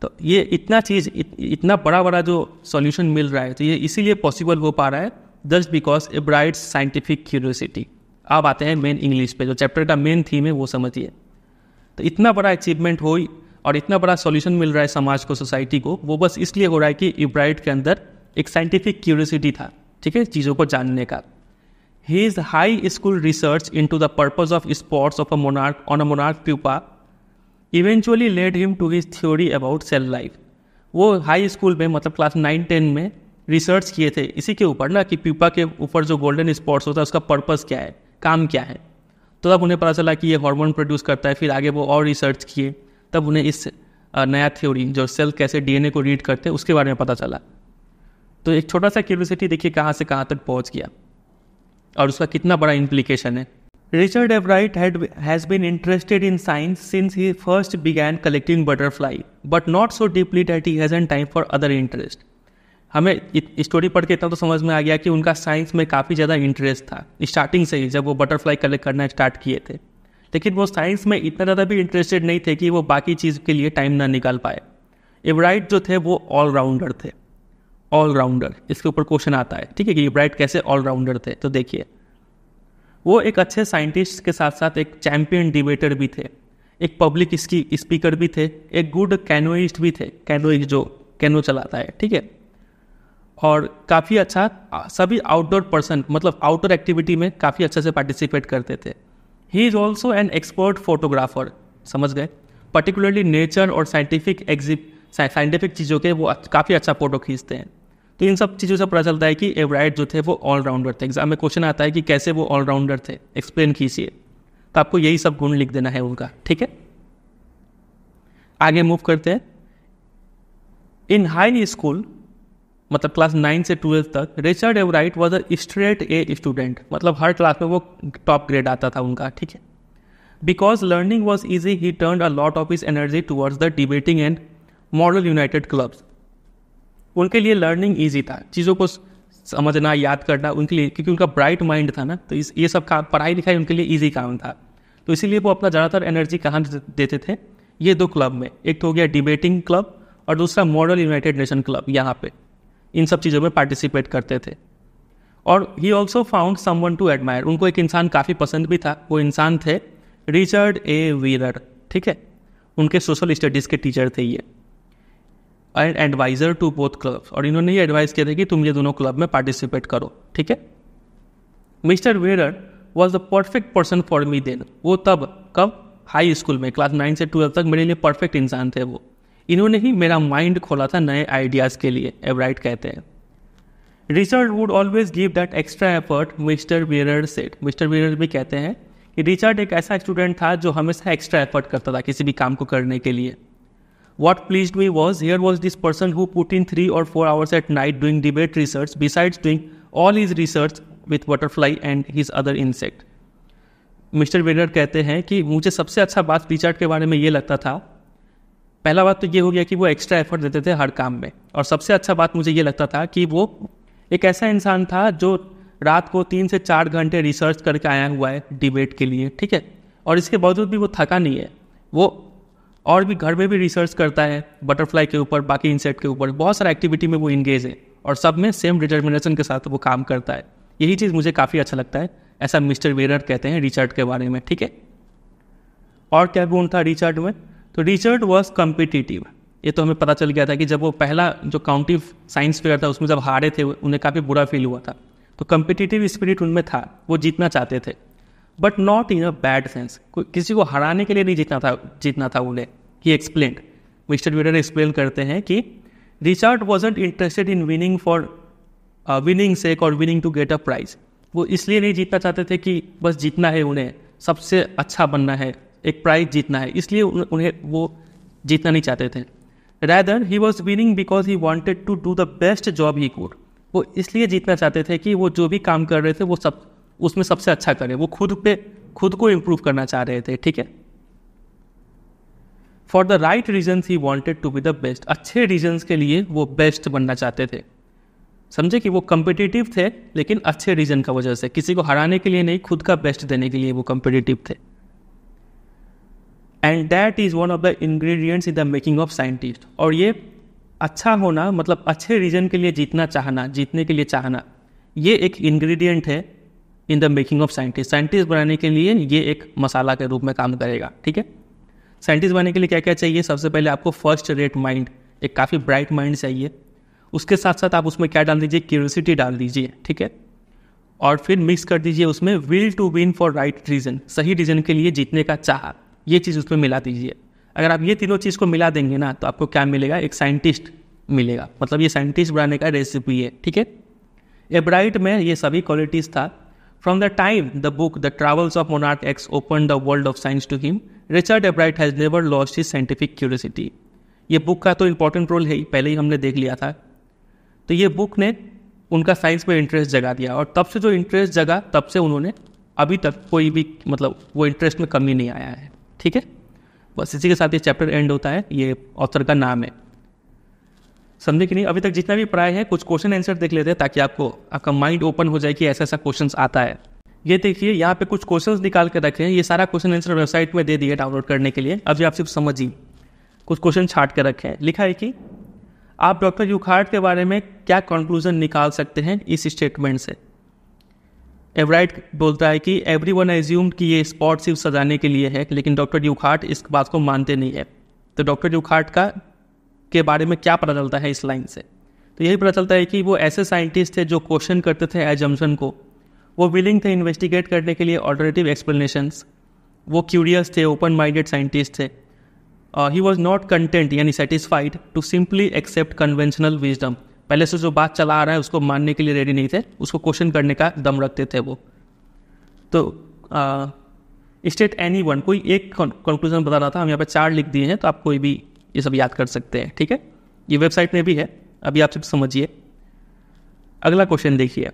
तो ये इतना चीज़ इत, इतना बड़ा बड़ा जो सॉल्यूशन मिल रहा है तो ये इसीलिए पॉसिबल हो पा रहा है just because Ebright scientific curiosity अब आते हैं मेन इंग्लिश पे जो चैप्टर का मेन थीम है वो समझिए तो इतना बड़ा अचीवमेंट हो और इतना बड़ा सोल्यूशन मिल रहा है समाज को सोसाइटी को वो बस इसलिए हो रहा है कि इब्राइट के अंदर एक साइंटिफिक क्यूरियसिटी था ठीक है चीज़ों को जानने का ही his high school research into the purpose of spots of a monarch on a monarch pupa eventually led him to his theory about cell life वो हाई स्कूल में मतलब क्लास नाइन टेन में research किए थे इसी के ऊपर ना कि प्यूपा के ऊपर जो गोल्डन स्पॉट्स होता है उसका पर्पज़ क्या है काम क्या है तो तब उन्हें पता चला कि ये हार्मोन प्रोड्यूस करता है फिर आगे वो और रिसर्च किए तब उन्हें इस नया थ्योरी जो सेल कैसे डीएनए को रीड करते हैं उसके बारे में पता चला तो एक छोटा सा क्यूरियोसिटी देखिए कहाँ से कहाँ तक पहुँच गया और उसका कितना बड़ा इम्प्लीकेशन है Richard Ebright has been interested in science since he first began collecting butterfly but not so deeply that he hasn't time for other interest हमें स्टोरी पढ़ के इतना तो समझ में आ गया कि उनका साइंस में काफ़ी ज़्यादा इंटरेस्ट था स्टार्टिंग से ही जब वो बटरफ्लाई कलेक्ट करना स्टार्ट किए थे लेकिन वो साइंस में इतना ज़्यादा भी इंटरेस्टेड नहीं थे कि वो बाकी चीज़ के लिए टाइम ना निकाल पाए इब्राइट जो थे वो ऑलराउंडर थे ऑलराउंडर इसके ऊपर क्वेश्चन आता है ठीक है कि इब्राइट कैसे ऑलराउंडर थे तो देखिए वो एक अच्छे साइंटिस्ट के साथ साथ एक चैम्पियन डिबेटर भी थे एक पब्लिक इसकी स्पीकर भी थे एक गुड कैनोइस्ट भी थे कैनोइस्ट जो कैनो चलाता है ठीक है और काफ़ी अच्छा सभी आउटडोर पर्सन मतलब आउटडोर एक्टिविटी में काफ़ी अच्छे से पार्टिसिपेट करते थे he is also an expert photographer समझ गए पर्टिकुलरली नेचर और साइंटिफिक एग्जिप साइंटिफिक चीज़ों के वो काफ़ी अच्छा फोटो खींचते हैं तो इन सब चीज़ों से पता चलता है कि एवराइट जो थे वो ऑलराउंडर थे एग्जाम में क्वेश्चन आता है कि कैसे वो ऑलराउंडर थे एक्सप्लेन कीजिए तो आपको यही सब गुण लिख देना है उनका ठीक है आगे मूव करते हैं इन हाई स्कूल मतलब क्लास नाइन से ट्वेल्थ तक Richard Ebright was a straight A student मतलब हर क्लास में वो टॉप ग्रेड आता था उनका ठीक है because learning was easy he turn a lot of his energy towards the debating and model united clubs उनके लिए लर्निंग ईजी था चीज़ों को समझना याद करना उनके लिए क्योंकि उनका ब्राइट माइंड था ना तो इस ये सब काम पढ़ाई लिखाई उनके लिए ईजी काम था तो इसीलिए वो अपना ज़्यादातर एनर्जी कहाँ देते थे ये दो क्लब में एक तो हो गया डिबेटिंग क्लब और दूसरा मॉडल यूनाइटेड नेशन क्लब यहाँ पे इन सब चीज़ों में पार्टिसिपेट करते थे और he also found someone to admire उनको एक इंसान काफ़ी पसंद भी था वो इंसान थे रिचर्ड ए वीरर ठीक है उनके सोशल स्टडीज़ के टीचर थे ये and adviser to both clubs और इन्होंने ये एडवाइस किया था कि तुम ये दोनों क्लब में पार्टिसिपेट करो ठीक है mister Weiherer was the perfect person for me then वो तब कब हाई स्कूल में क्लास नाइन से ट्वेल्व तक मेरे लिए परफेक्ट इंसान थे वो इन्होंने ही मेरा माइंड खोला था नए आइडियाज़ के लिए एवराइट कहते हैं Richard would always give that extra effort mister Weiherer said mister Weiherer भी कहते हैं कि रिचर्ड एक ऐसा स्टूडेंट था जो हमेशा एक्स्ट्रा एफर्ट करता था किसी भी काम को करने के लिए what please me was here was this person who put in three or four hours at night doing debate research besides doing all his research with butterfly and his other insect mister Weiherer कहते हैं कि मुझे सबसे अच्छा बात Richard के बारे में ये लगता था पहला बात तो ये हो गया कि वो एक्स्ट्रा एफर्ट देते थे हर काम में और सबसे अच्छा बात मुझे ये लगता था कि वो एक ऐसा इंसान था जो रात को तीन से चार घंटे रिसर्च करके आया हुआ है डिबेट के लिए ठीक है और इसके बावजूद भी वो थका नहीं है वो और भी घर में भी रिसर्च करता है बटरफ्लाई के ऊपर बाकी इंसेक्ट के ऊपर बहुत सारा एक्टिविटी में वो इंगेज है और सब में सेम डिटर्मिनेशन के साथ वो काम करता है यही चीज़ मुझे काफ़ी अच्छा लगता है ऐसा मिस्टर वेरर कहते हैं रिचर्ड के बारे में ठीक है और क्या गुण था रिचर्ड में तो रिचर्ड वॉज कम्पिटिटिव ये तो हमें पता चल गया था कि जब वो पहला जो काउंटी साइंस फेयर था उसमें जब हारे थे उन्हें काफ़ी बुरा फील हुआ था तो कम्पिटिटिव स्पिरिट उनमें था वो जीतना चाहते थे but not in a bad sense किसी को हराने के लिए नहीं जीतना था जीतना था उन्हें he explain mister Weiherer explain करते हैं कि Richard wasn't interested in winning for winning sake or winning to get a prize वो इसलिए नहीं जीतना चाहते थे कि बस जीतना है उन्हें सबसे अच्छा बनना है एक प्राइज जीतना है इसलिए उन्हें वो जीतना नहीं चाहते थे rather he was winning because he wanted to do the best job he could वो इसलिए जीतना चाहते थे कि वो जो भी काम कर रहे थे वो सब उसमें सबसे अच्छा करें वो खुद पे खुद को इम्प्रूव करना चाह रहे थे ठीक है for the right reasons he wanted to be the best अच्छे रीजन्स के लिए वो बेस्ट बनना चाहते थे समझे कि वो कम्पिटिटिव थे लेकिन अच्छे रीजन का वजह से किसी को हराने के लिए नहीं खुद का बेस्ट देने के लिए वो कम्पिटिटिव थे and that is one of the ingredients in the making of scientist और ये अच्छा होना मतलब अच्छे रीजन के लिए जीतना चाहना जीतने के लिए चाहना ये एक इन्ग्रीडियंट है in the making of scientist scientist बनाने के लिए ये एक मसाला के रूप में काम करेगा ठीक है साइंटिस्ट बनने के लिए क्या क्या चाहिए सबसे पहले आपको फर्स्ट रेट माइंड एक काफ़ी ब्राइट माइंड चाहिए उसके साथ साथ आप उसमें क्या डाल दीजिए क्यूरसिटी डाल दीजिए ठीक है और फिर मिक्स कर दीजिए उसमें will to win for right reason सही रीज़न के लिए जीतने का चाह ये चीज़ उसमें मिला दीजिए अगर आप ये तीनों चीज़ को मिला देंगे ना तो आपको क्या मिलेगा एक साइंटिस्ट मिलेगा मतलब ये साइंटिस्ट बनाने का रेसिपी है ठीक है एब्राइट में ये सभी क्वालिटीज़ था from the time the book the Travels of Monarch X open the world of science to him Richard Ebright has never lost his scientific curiosity ये बुक का तो इंपॉर्टेंट रोल है ही पहले ही हमने देख लिया था तो ये बुक ने उनका साइंस में इंटरेस्ट जगा दिया और तब से जो इंटरेस्ट जगा तब से उन्होंने अभी तक कोई भी मतलब वो इंटरेस्ट में कमी नहीं आया है ठीक है बस इसी के साथ ये चैप्टर एंड होता है ये ऑथर का नाम है समझे कि नहीं अभी तक जितना भी पढ़ाए है कुछ क्वेश्चन आंसर देख लेते हैं ताकि आपको आपका माइंड ओपन हो जाए कि ऐसा ऐसा क्वेश्चन आता है ये देखिए यहाँ पे कुछ क्वेश्चन निकाल के रखे हैं ये सारा क्वेश्चन आंसर वेबसाइट में दे दिए डाउनलोड करने के लिए अभी आप सिर्फ समझिए कुछ क्वेश्चन छाट के रखे हैं लिखा है कि आप डॉक्टर यूखार्ट के बारे में क्या कंक्लूजन निकाल सकते हैं इस स्टेटमेंट से एवराइट बोलता है कि एवरी वन एज्यूम कि ये स्पॉट सिर्फ सजाने के लिए है लेकिन डॉक्टर यूखाट इस बात को मानते नहीं है तो डॉक्टर यूखाट का के बारे में क्या पता चलता है इस लाइन से तो यही पता चलता है कि वो ऐसे साइंटिस्ट थे जो क्वेश्चन करते थे एजम्सन को वो विलिंग थे इन्वेस्टिगेट करने के लिए ऑल्टरनेटिव एक्सप्लेनेशंस वो क्यूरियस थे ओपन माइंडेड साइंटिस्ट थे ही वॉज नॉट कंटेंट यानी satisfied to simply accept conventional wisdom पहले से जो बात चला आ रहा है उसको मानने के लिए रेडी नहीं थे उसको क्वेश्चन करने का दम रखते थे वो तो स्टेट एनी वन कोई एक कंक्लूजन बता रहा था हम यहाँ पर चार लिख दिए हैं तो आप कोई भी ये सब याद कर सकते हैं ठीक है ये वेबसाइट में भी है अभी आप सब समझिए अगला क्वेश्चन देखिए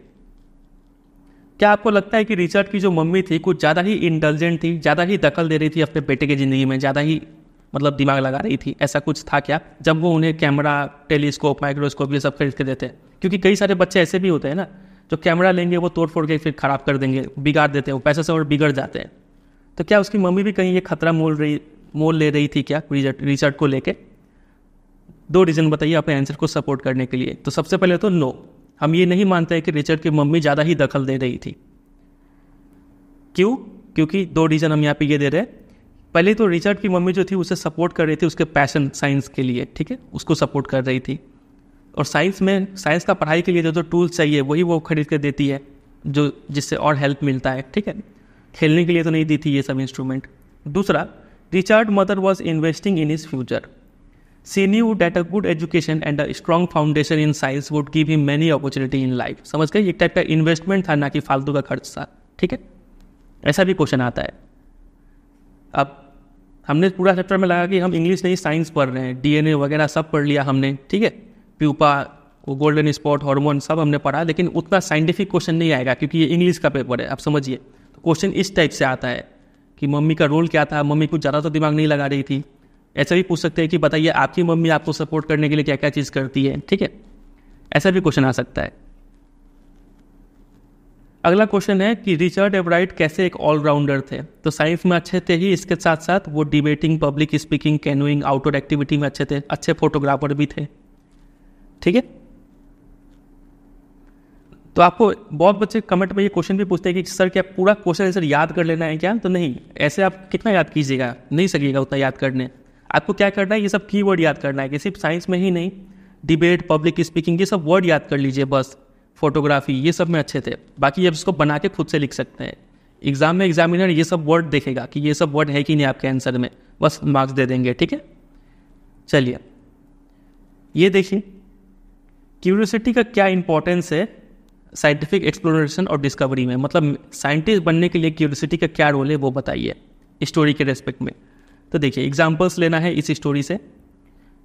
क्या आपको लगता है कि रिचर्ड की जो मम्मी थी कुछ ज़्यादा ही इंटेलिजेंट थी ज़्यादा ही दखल दे रही थी अपने बेटे की ज़िंदगी में ज़्यादा ही मतलब दिमाग लगा रही थी ऐसा कुछ था क्या जब वो उन्हें कैमरा टेलीस्कोप माइक्रोस्कोप ये सब खरीद के देते हैं क्योंकि कई सारे बच्चे ऐसे भी होते हैं ना जो कैमरा लेंगे वो तोड़ फोड़ के फिर ख़राब कर देंगे बिगाड़ देते हैं वो पैसे से और बिगड़ जाते हैं तो क्या उसकी मम्मी भी कहीं ये खतरा मोल रही मोल ले रही थी क्या रिसर्च को लेके दो रीज़न बताइए अपने आंसर को सपोर्ट करने के लिए तो सबसे पहले तो नो हम ये नहीं मानते हैं कि रिचर्ड की मम्मी ज़्यादा ही दखल दे रही थी क्यों क्योंकि दो रीज़न हम यहाँ पे ये दे रहे हैं पहले तो रिचर्ड की मम्मी जो थी उसे सपोर्ट कर रही थी उसके पैशन साइंस के लिए ठीक है उसको सपोर्ट कर रही थी और साइंस में साइंस का पढ़ाई के लिए जो जो टूल्स चाहिए वही वो खरीद कर देती है जो जिससे और हेल्प मिलता है ठीक है खेलने के लिए तो नहीं दी थी ये सब इंस्ट्रूमेंट दूसरा Richard mother was investing in his future she knew that a good education and a strong foundation in science would give him many opportunity in life समझ गए एक टाइप का इन्वेस्टमेंट था ना कि फालतू का खर्च था ठीक है ऐसा भी क्वेश्चन आता है अब हमने पूरा चैप्टर में लगा कि हम इंग्लिश नहीं साइंस पढ़ रहे हैं डीएनए वगैरह सब पढ़ लिया हमने ठीक है प्यूपा वो गोल्डन स्पॉट हार्मोन सब हमने पढ़ा लेकिन उतना साइंटिफिक क्वेश्चन नहीं आएगा क्योंकि ये इंग्लिश का पेपर है आप समझिए तो क्वेश्चन इस टाइप से आता है कि मम्मी का रोल क्या था मम्मी कुछ ज़्यादा तो दिमाग नहीं लगा रही थी ऐसा भी पूछ सकते हैं कि बताइए आपकी मम्मी आपको सपोर्ट करने के लिए क्या क्या चीज़ करती है ठीक है ऐसा भी क्वेश्चन आ सकता है अगला क्वेश्चन है कि रिचर्ड एवराइट कैसे एक ऑलराउंडर थे तो साइंस में अच्छे थे ही इसके साथ साथ वो debating public speaking canoeing outdoor activity में अच्छे थे अच्छे फोटोग्राफर भी थे ठीक है तो आपको बहुत बच्चे कमेंट में ये क्वेश्चन भी पूछते हैं कि सर क्या पूरा क्वेश्चन आंसर याद कर लेना है क्या तो नहीं ऐसे आप कितना याद कीजिएगा नहीं सकिएगा उतना याद करने आपको क्या करना है ये सब कीवर्ड याद करना है कि सिर्फ साइंस में ही नहीं डिबेट पब्लिक स्पीकिंग ये सब वर्ड याद कर लीजिए बस फोटोग्राफी ये सब में अच्छे थे बाकी अब इसको बना के खुद से लिख सकते हैं एग्जाम में एग्जामिनर ये सब वर्ड देखेगा कि ये सब वर्ड है कि नहीं आपके आंसर में बस मार्क्स दे देंगे ठीक है चलिए ये देखिए क्यूरियोसिटी का क्या इंपॉर्टेंस है साइंटिफिक एक्सप्लोरेशन और डिस्कवरी में मतलब साइंटिस्ट बनने के लिए क्यूरियोसिटी का क्या रोल है वो बताइए स्टोरी के रेस्पेक्ट में तो देखिए एग्जाम्पल्स लेना है इस स्टोरी से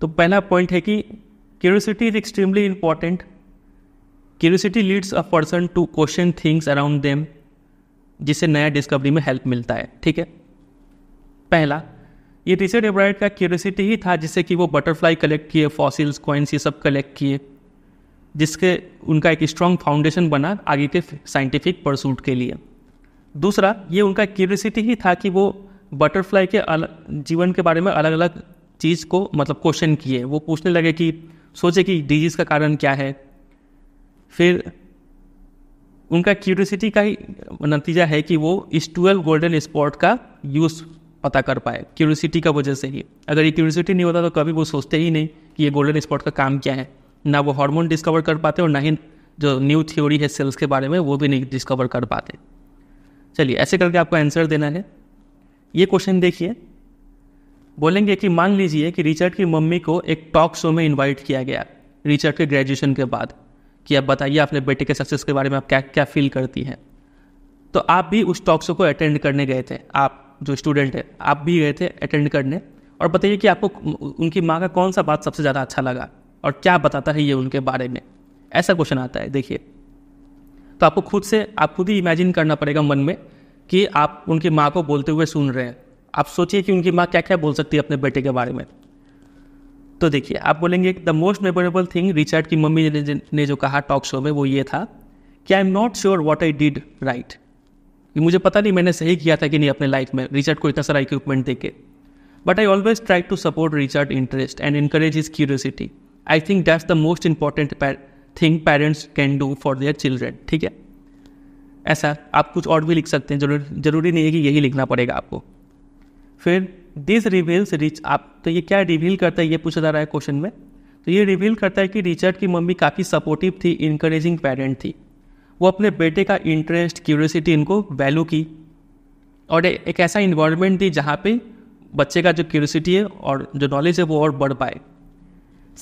तो पहला पॉइंट है कि curiosity is extremely important curiosity leads a person to question things around them जिससे नया डिस्कवरी में हेल्प मिलता है ठीक है पहला ये रिसर्ट एब्राइड का क्यूरियोसिटी ही था जिससे कि वो बटरफ्लाई कलेक्ट किए फॉसिल्स कॉइन्स ये सब कलेक्ट किए जिसके उनका एक स्ट्रॉन्ग फाउंडेशन बना आगे के साइंटिफिक परसूट के लिए दूसरा ये उनका क्यूरियोसिटी ही था कि वो बटरफ्लाई के अलग जीवन के बारे में अलग अलग चीज़ को मतलब क्वेश्चन किए वो पूछने लगे कि सोचे कि डिजीज़ का कारण क्या है फिर उनका क्यूरियोसिटी का ही नतीजा है कि वो इस ट्वेल्व गोल्डन स्पॉट का यूज़ पता कर पाए क्यूरियोसिटी का वजह से ही अगर ये क्यूरियोसिटी नहीं होता तो कभी वो सोचते ही नहीं कि ये गोल्डन स्पॉट का काम क्या है ना वो हार्मोन डिस्कवर कर पाते और ना ही जो न्यू थ्योरी है सेल्स के बारे में वो भी नहीं डिस्कवर कर पाते चलिए ऐसे करके आपको आंसर देना है ये क्वेश्चन देखिए बोलेंगे कि मान लीजिए कि रिचर्ड की मम्मी को एक टॉक शो में इनवाइट किया गया रिचर्ड के ग्रेजुएशन के बाद कि आप बताइए अपने बेटे के सक्सेस के बारे में आप क्या क्या फील करती हैं तो आप भी उस शो को अटेंड करने गए थे आप जो स्टूडेंट है आप भी गए थे अटेंड करने और बताइए कि आपको उनकी माँ का कौन सा बात सबसे ज़्यादा अच्छा लगा और क्या बताता है ये उनके बारे में ऐसा क्वेश्चन आता है देखिए तो आपको खुद से आप खुद ही इमेजिन करना पड़ेगा मन में कि आप उनकी माँ को बोलते हुए सुन रहे हैं आप सोचिए कि उनकी माँ क्या क्या बोल सकती है अपने बेटे के बारे में तो देखिए आप बोलेंगे the most memorable thing Richard की मम्मी ने, जो कहा टॉक शो में वो ये था कि I am not sure what I did right मुझे पता नहीं मैंने सही किया था कि नहीं अपने लाइफ में रिचर्ड को इतना सारा इक्विपमेंट दे के but I always try to support Richard interest and encourage his curiosity I think that's the most important thing parents can do for their children ठीक है ऐसा आप कुछ और भी लिख सकते हैं जरूर जरूरी नहीं है कि यही लिखना पड़ेगा आपको फिर दिस रिवील्स रिच आप तो ये क्या रिवील करता है ये पूछा जा रहा है क्वेश्चन में तो ये रिवील करता है कि रिचर्ड की मम्मी काफ़ी सपोर्टिव थी इनकरेजिंग पेरेंट थी वो अपने बेटे का इंटरेस्ट क्यूरियोसिटी इनको वैल्यू की और एक ऐसा इन्वायरमेंट दी जहाँ पे बच्चे का जो क्यूरियोसिटी है और जो नॉलेज है वो और बढ़ पाए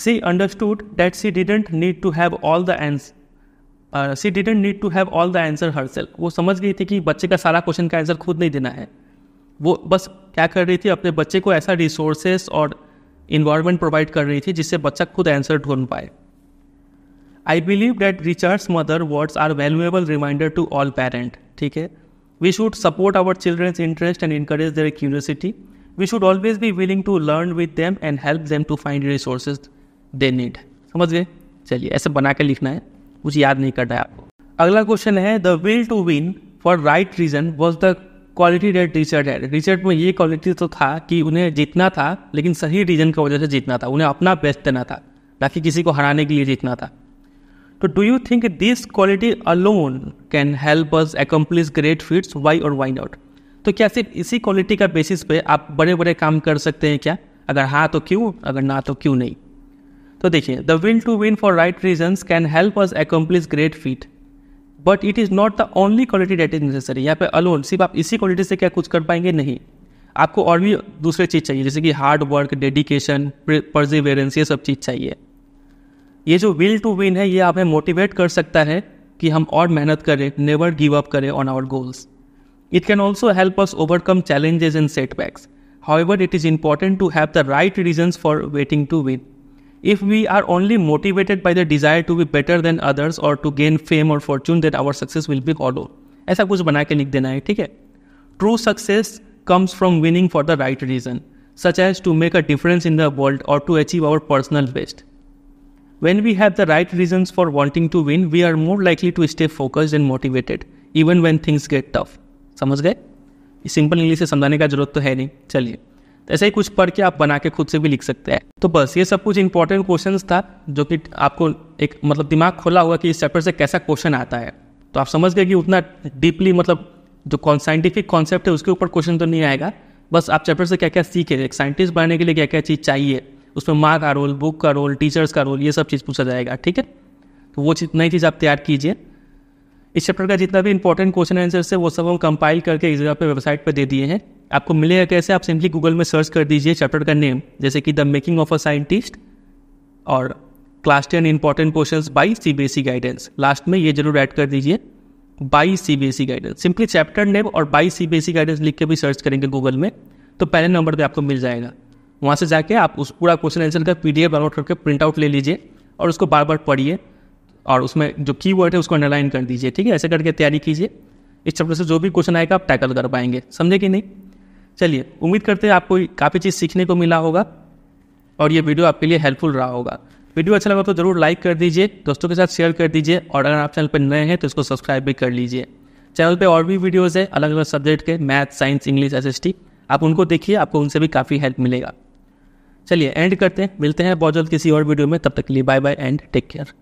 she understood that she didn't need to have all the answer she didn't need to have all the answer her वो समझ गई थी कि बच्चे का सारा क्वेश्चन का आंसर खुद नहीं देना है वो बस क्या कर रही थी अपने बच्चे को ऐसा रिसोर्सेस और इन्वायरमेंट प्रोवाइड कर रही थी जिससे बच्चा खुद आंसर ढूंढ पाए I believe that Richard's mother words are valuable reminder to all parent ठीक है we should support our children's interest and encourage their curiosity we should always be willing to learn with them and help them to find resources they need समझ गए चलिए ऐसे बना के लिखना है कुछ याद नहीं करना है आपको अगला क्वेश्चन है the will to win for right reason was the quality rate Richard है रिचर्ड में ये क्वालिटी तो था कि उन्हें जीतना था लेकिन सही रीजन की वजह से जीतना था उन्हें अपना बेस्ट देना था ना कि किसी को हराने के लिए जीतना था तो do you think this quality alone can help us accomplish great feats why or why not तो क्या सिर्फ इसी क्वालिटी का बेसिस पे आप बड़े बड़े काम कर सकते हैं क्या अगर हाँ तो क्यों अगर ना तो क्यों नहीं तो देखिए the will to win for right reasons can help us accomplish great feat but it is not the only quality that is necessary यहाँ पे अलोन सिर्फ आप इसी क्वालिटी से क्या कुछ कर पाएंगे नहीं आपको और भी दूसरे चीज़ चाहिए जैसे कि हार्ड वर्क डेडिकेशन परजिवेरेंस ये सब चीज़ चाहिए ये जो विल टू विन है ये हमें मोटिवेट कर सकता है कि हम और मेहनत करें नेवर गिव अप करें on our goals it can also help us overcome challenges and setbacks however it is important to have the right reasons for wanting to win if we are only motivated by the desire to be better than others or to gain fame or fortune that our success will be hollow ऐसा कुछ बना के लिख देना है ठीक है true success comes from winning for the right reason such as to make a difference in the world or to achieve our personal best when we have the right reasons for wanting to win we are more likely to stay focused and motivated even when things get tough समझ गए simple English से समझाने का जरूरत तो है नहीं चलिए तो ऐसे ही कुछ पढ़ के आप बना के खुद से भी लिख सकते हैं तो बस ये सब कुछ इंपॉर्टेंट क्वेश्चन था जो कि आपको एक मतलब दिमाग खोला हुआ कि इस चैप्टर से कैसा क्वेश्चन आता है तो आप समझ गए कि उतना डीपली मतलब जो साइंटिफिक कॉन्सेप्ट है उसके ऊपर क्वेश्चन तो नहीं आएगा बस आप चैप्टर से क्या क्या सीखे एक साइंटिस्ट बनने के लिए क्या क्या चीज़ चाहिए उसमें माँ का रोल बुक का रोल टीचर्स का रोल ये सब चीज़ पूछा जाएगा ठीक है तो वो चीज़ नई चीज़ आप तैयार कीजिए इस चैप्टर का जितना भी इंपॉर्टेंट क्वेश्चन आंसर है वो सब हम कंपाइल करके इस जगह पे वेबसाइट पर दे दिए हैं आपको मिलेगा कैसे आप सिंपली गूगल में सर्च कर दीजिए चैप्टर का नेम जैसे कि the making of a scientist और class ten important question by C B S E guidance last में ये जरूर ऐड कर दीजिए by C B S E guidance simply chapter name और by C B S E guidance लिख के भी सर्च करेंगे गूगल में तो पहले नंबर पर आपको मिल जाएगा वहाँ से जाके आप उस पूरा क्वेश्चन आंसर का पी डी एफ डाउनलोड करके प्रिंट आउट ले लीजिए और उसको बार बार पढ़िए और उसमें जो की वर्ड है उसको अंडरलाइन कर दीजिए ठीक है ऐसे करके तैयारी कीजिए इस चैप्टर से जो भी क्वेश्चन आएगा आप टैकल कर पाएंगे समझे कि नहीं चलिए उम्मीद करते हैं आपको काफ़ी चीज़ सीखने को मिला होगा और ये वीडियो आपके लिए हेल्पफुल रहा होगा वीडियो अच्छा लगा तो जरूर लाइक कर दीजिए दोस्तों के साथ शेयर कर दीजिए और अगर आप चैनल पर नए हैं तो इसको सब्सक्राइब भी कर लीजिए चैनल पे और भी वीडियोज़ है अलग अलग सब्जेक्ट के मैथ साइंस इंग्लिश एस आप उनको देखिए आपको उनसे भी काफ़ी हेल्प मिलेगा चलिए एंड करते हैं मिलते हैं बहुत जल्द किसी और वीडियो में तब तक के लिए bye bye and take care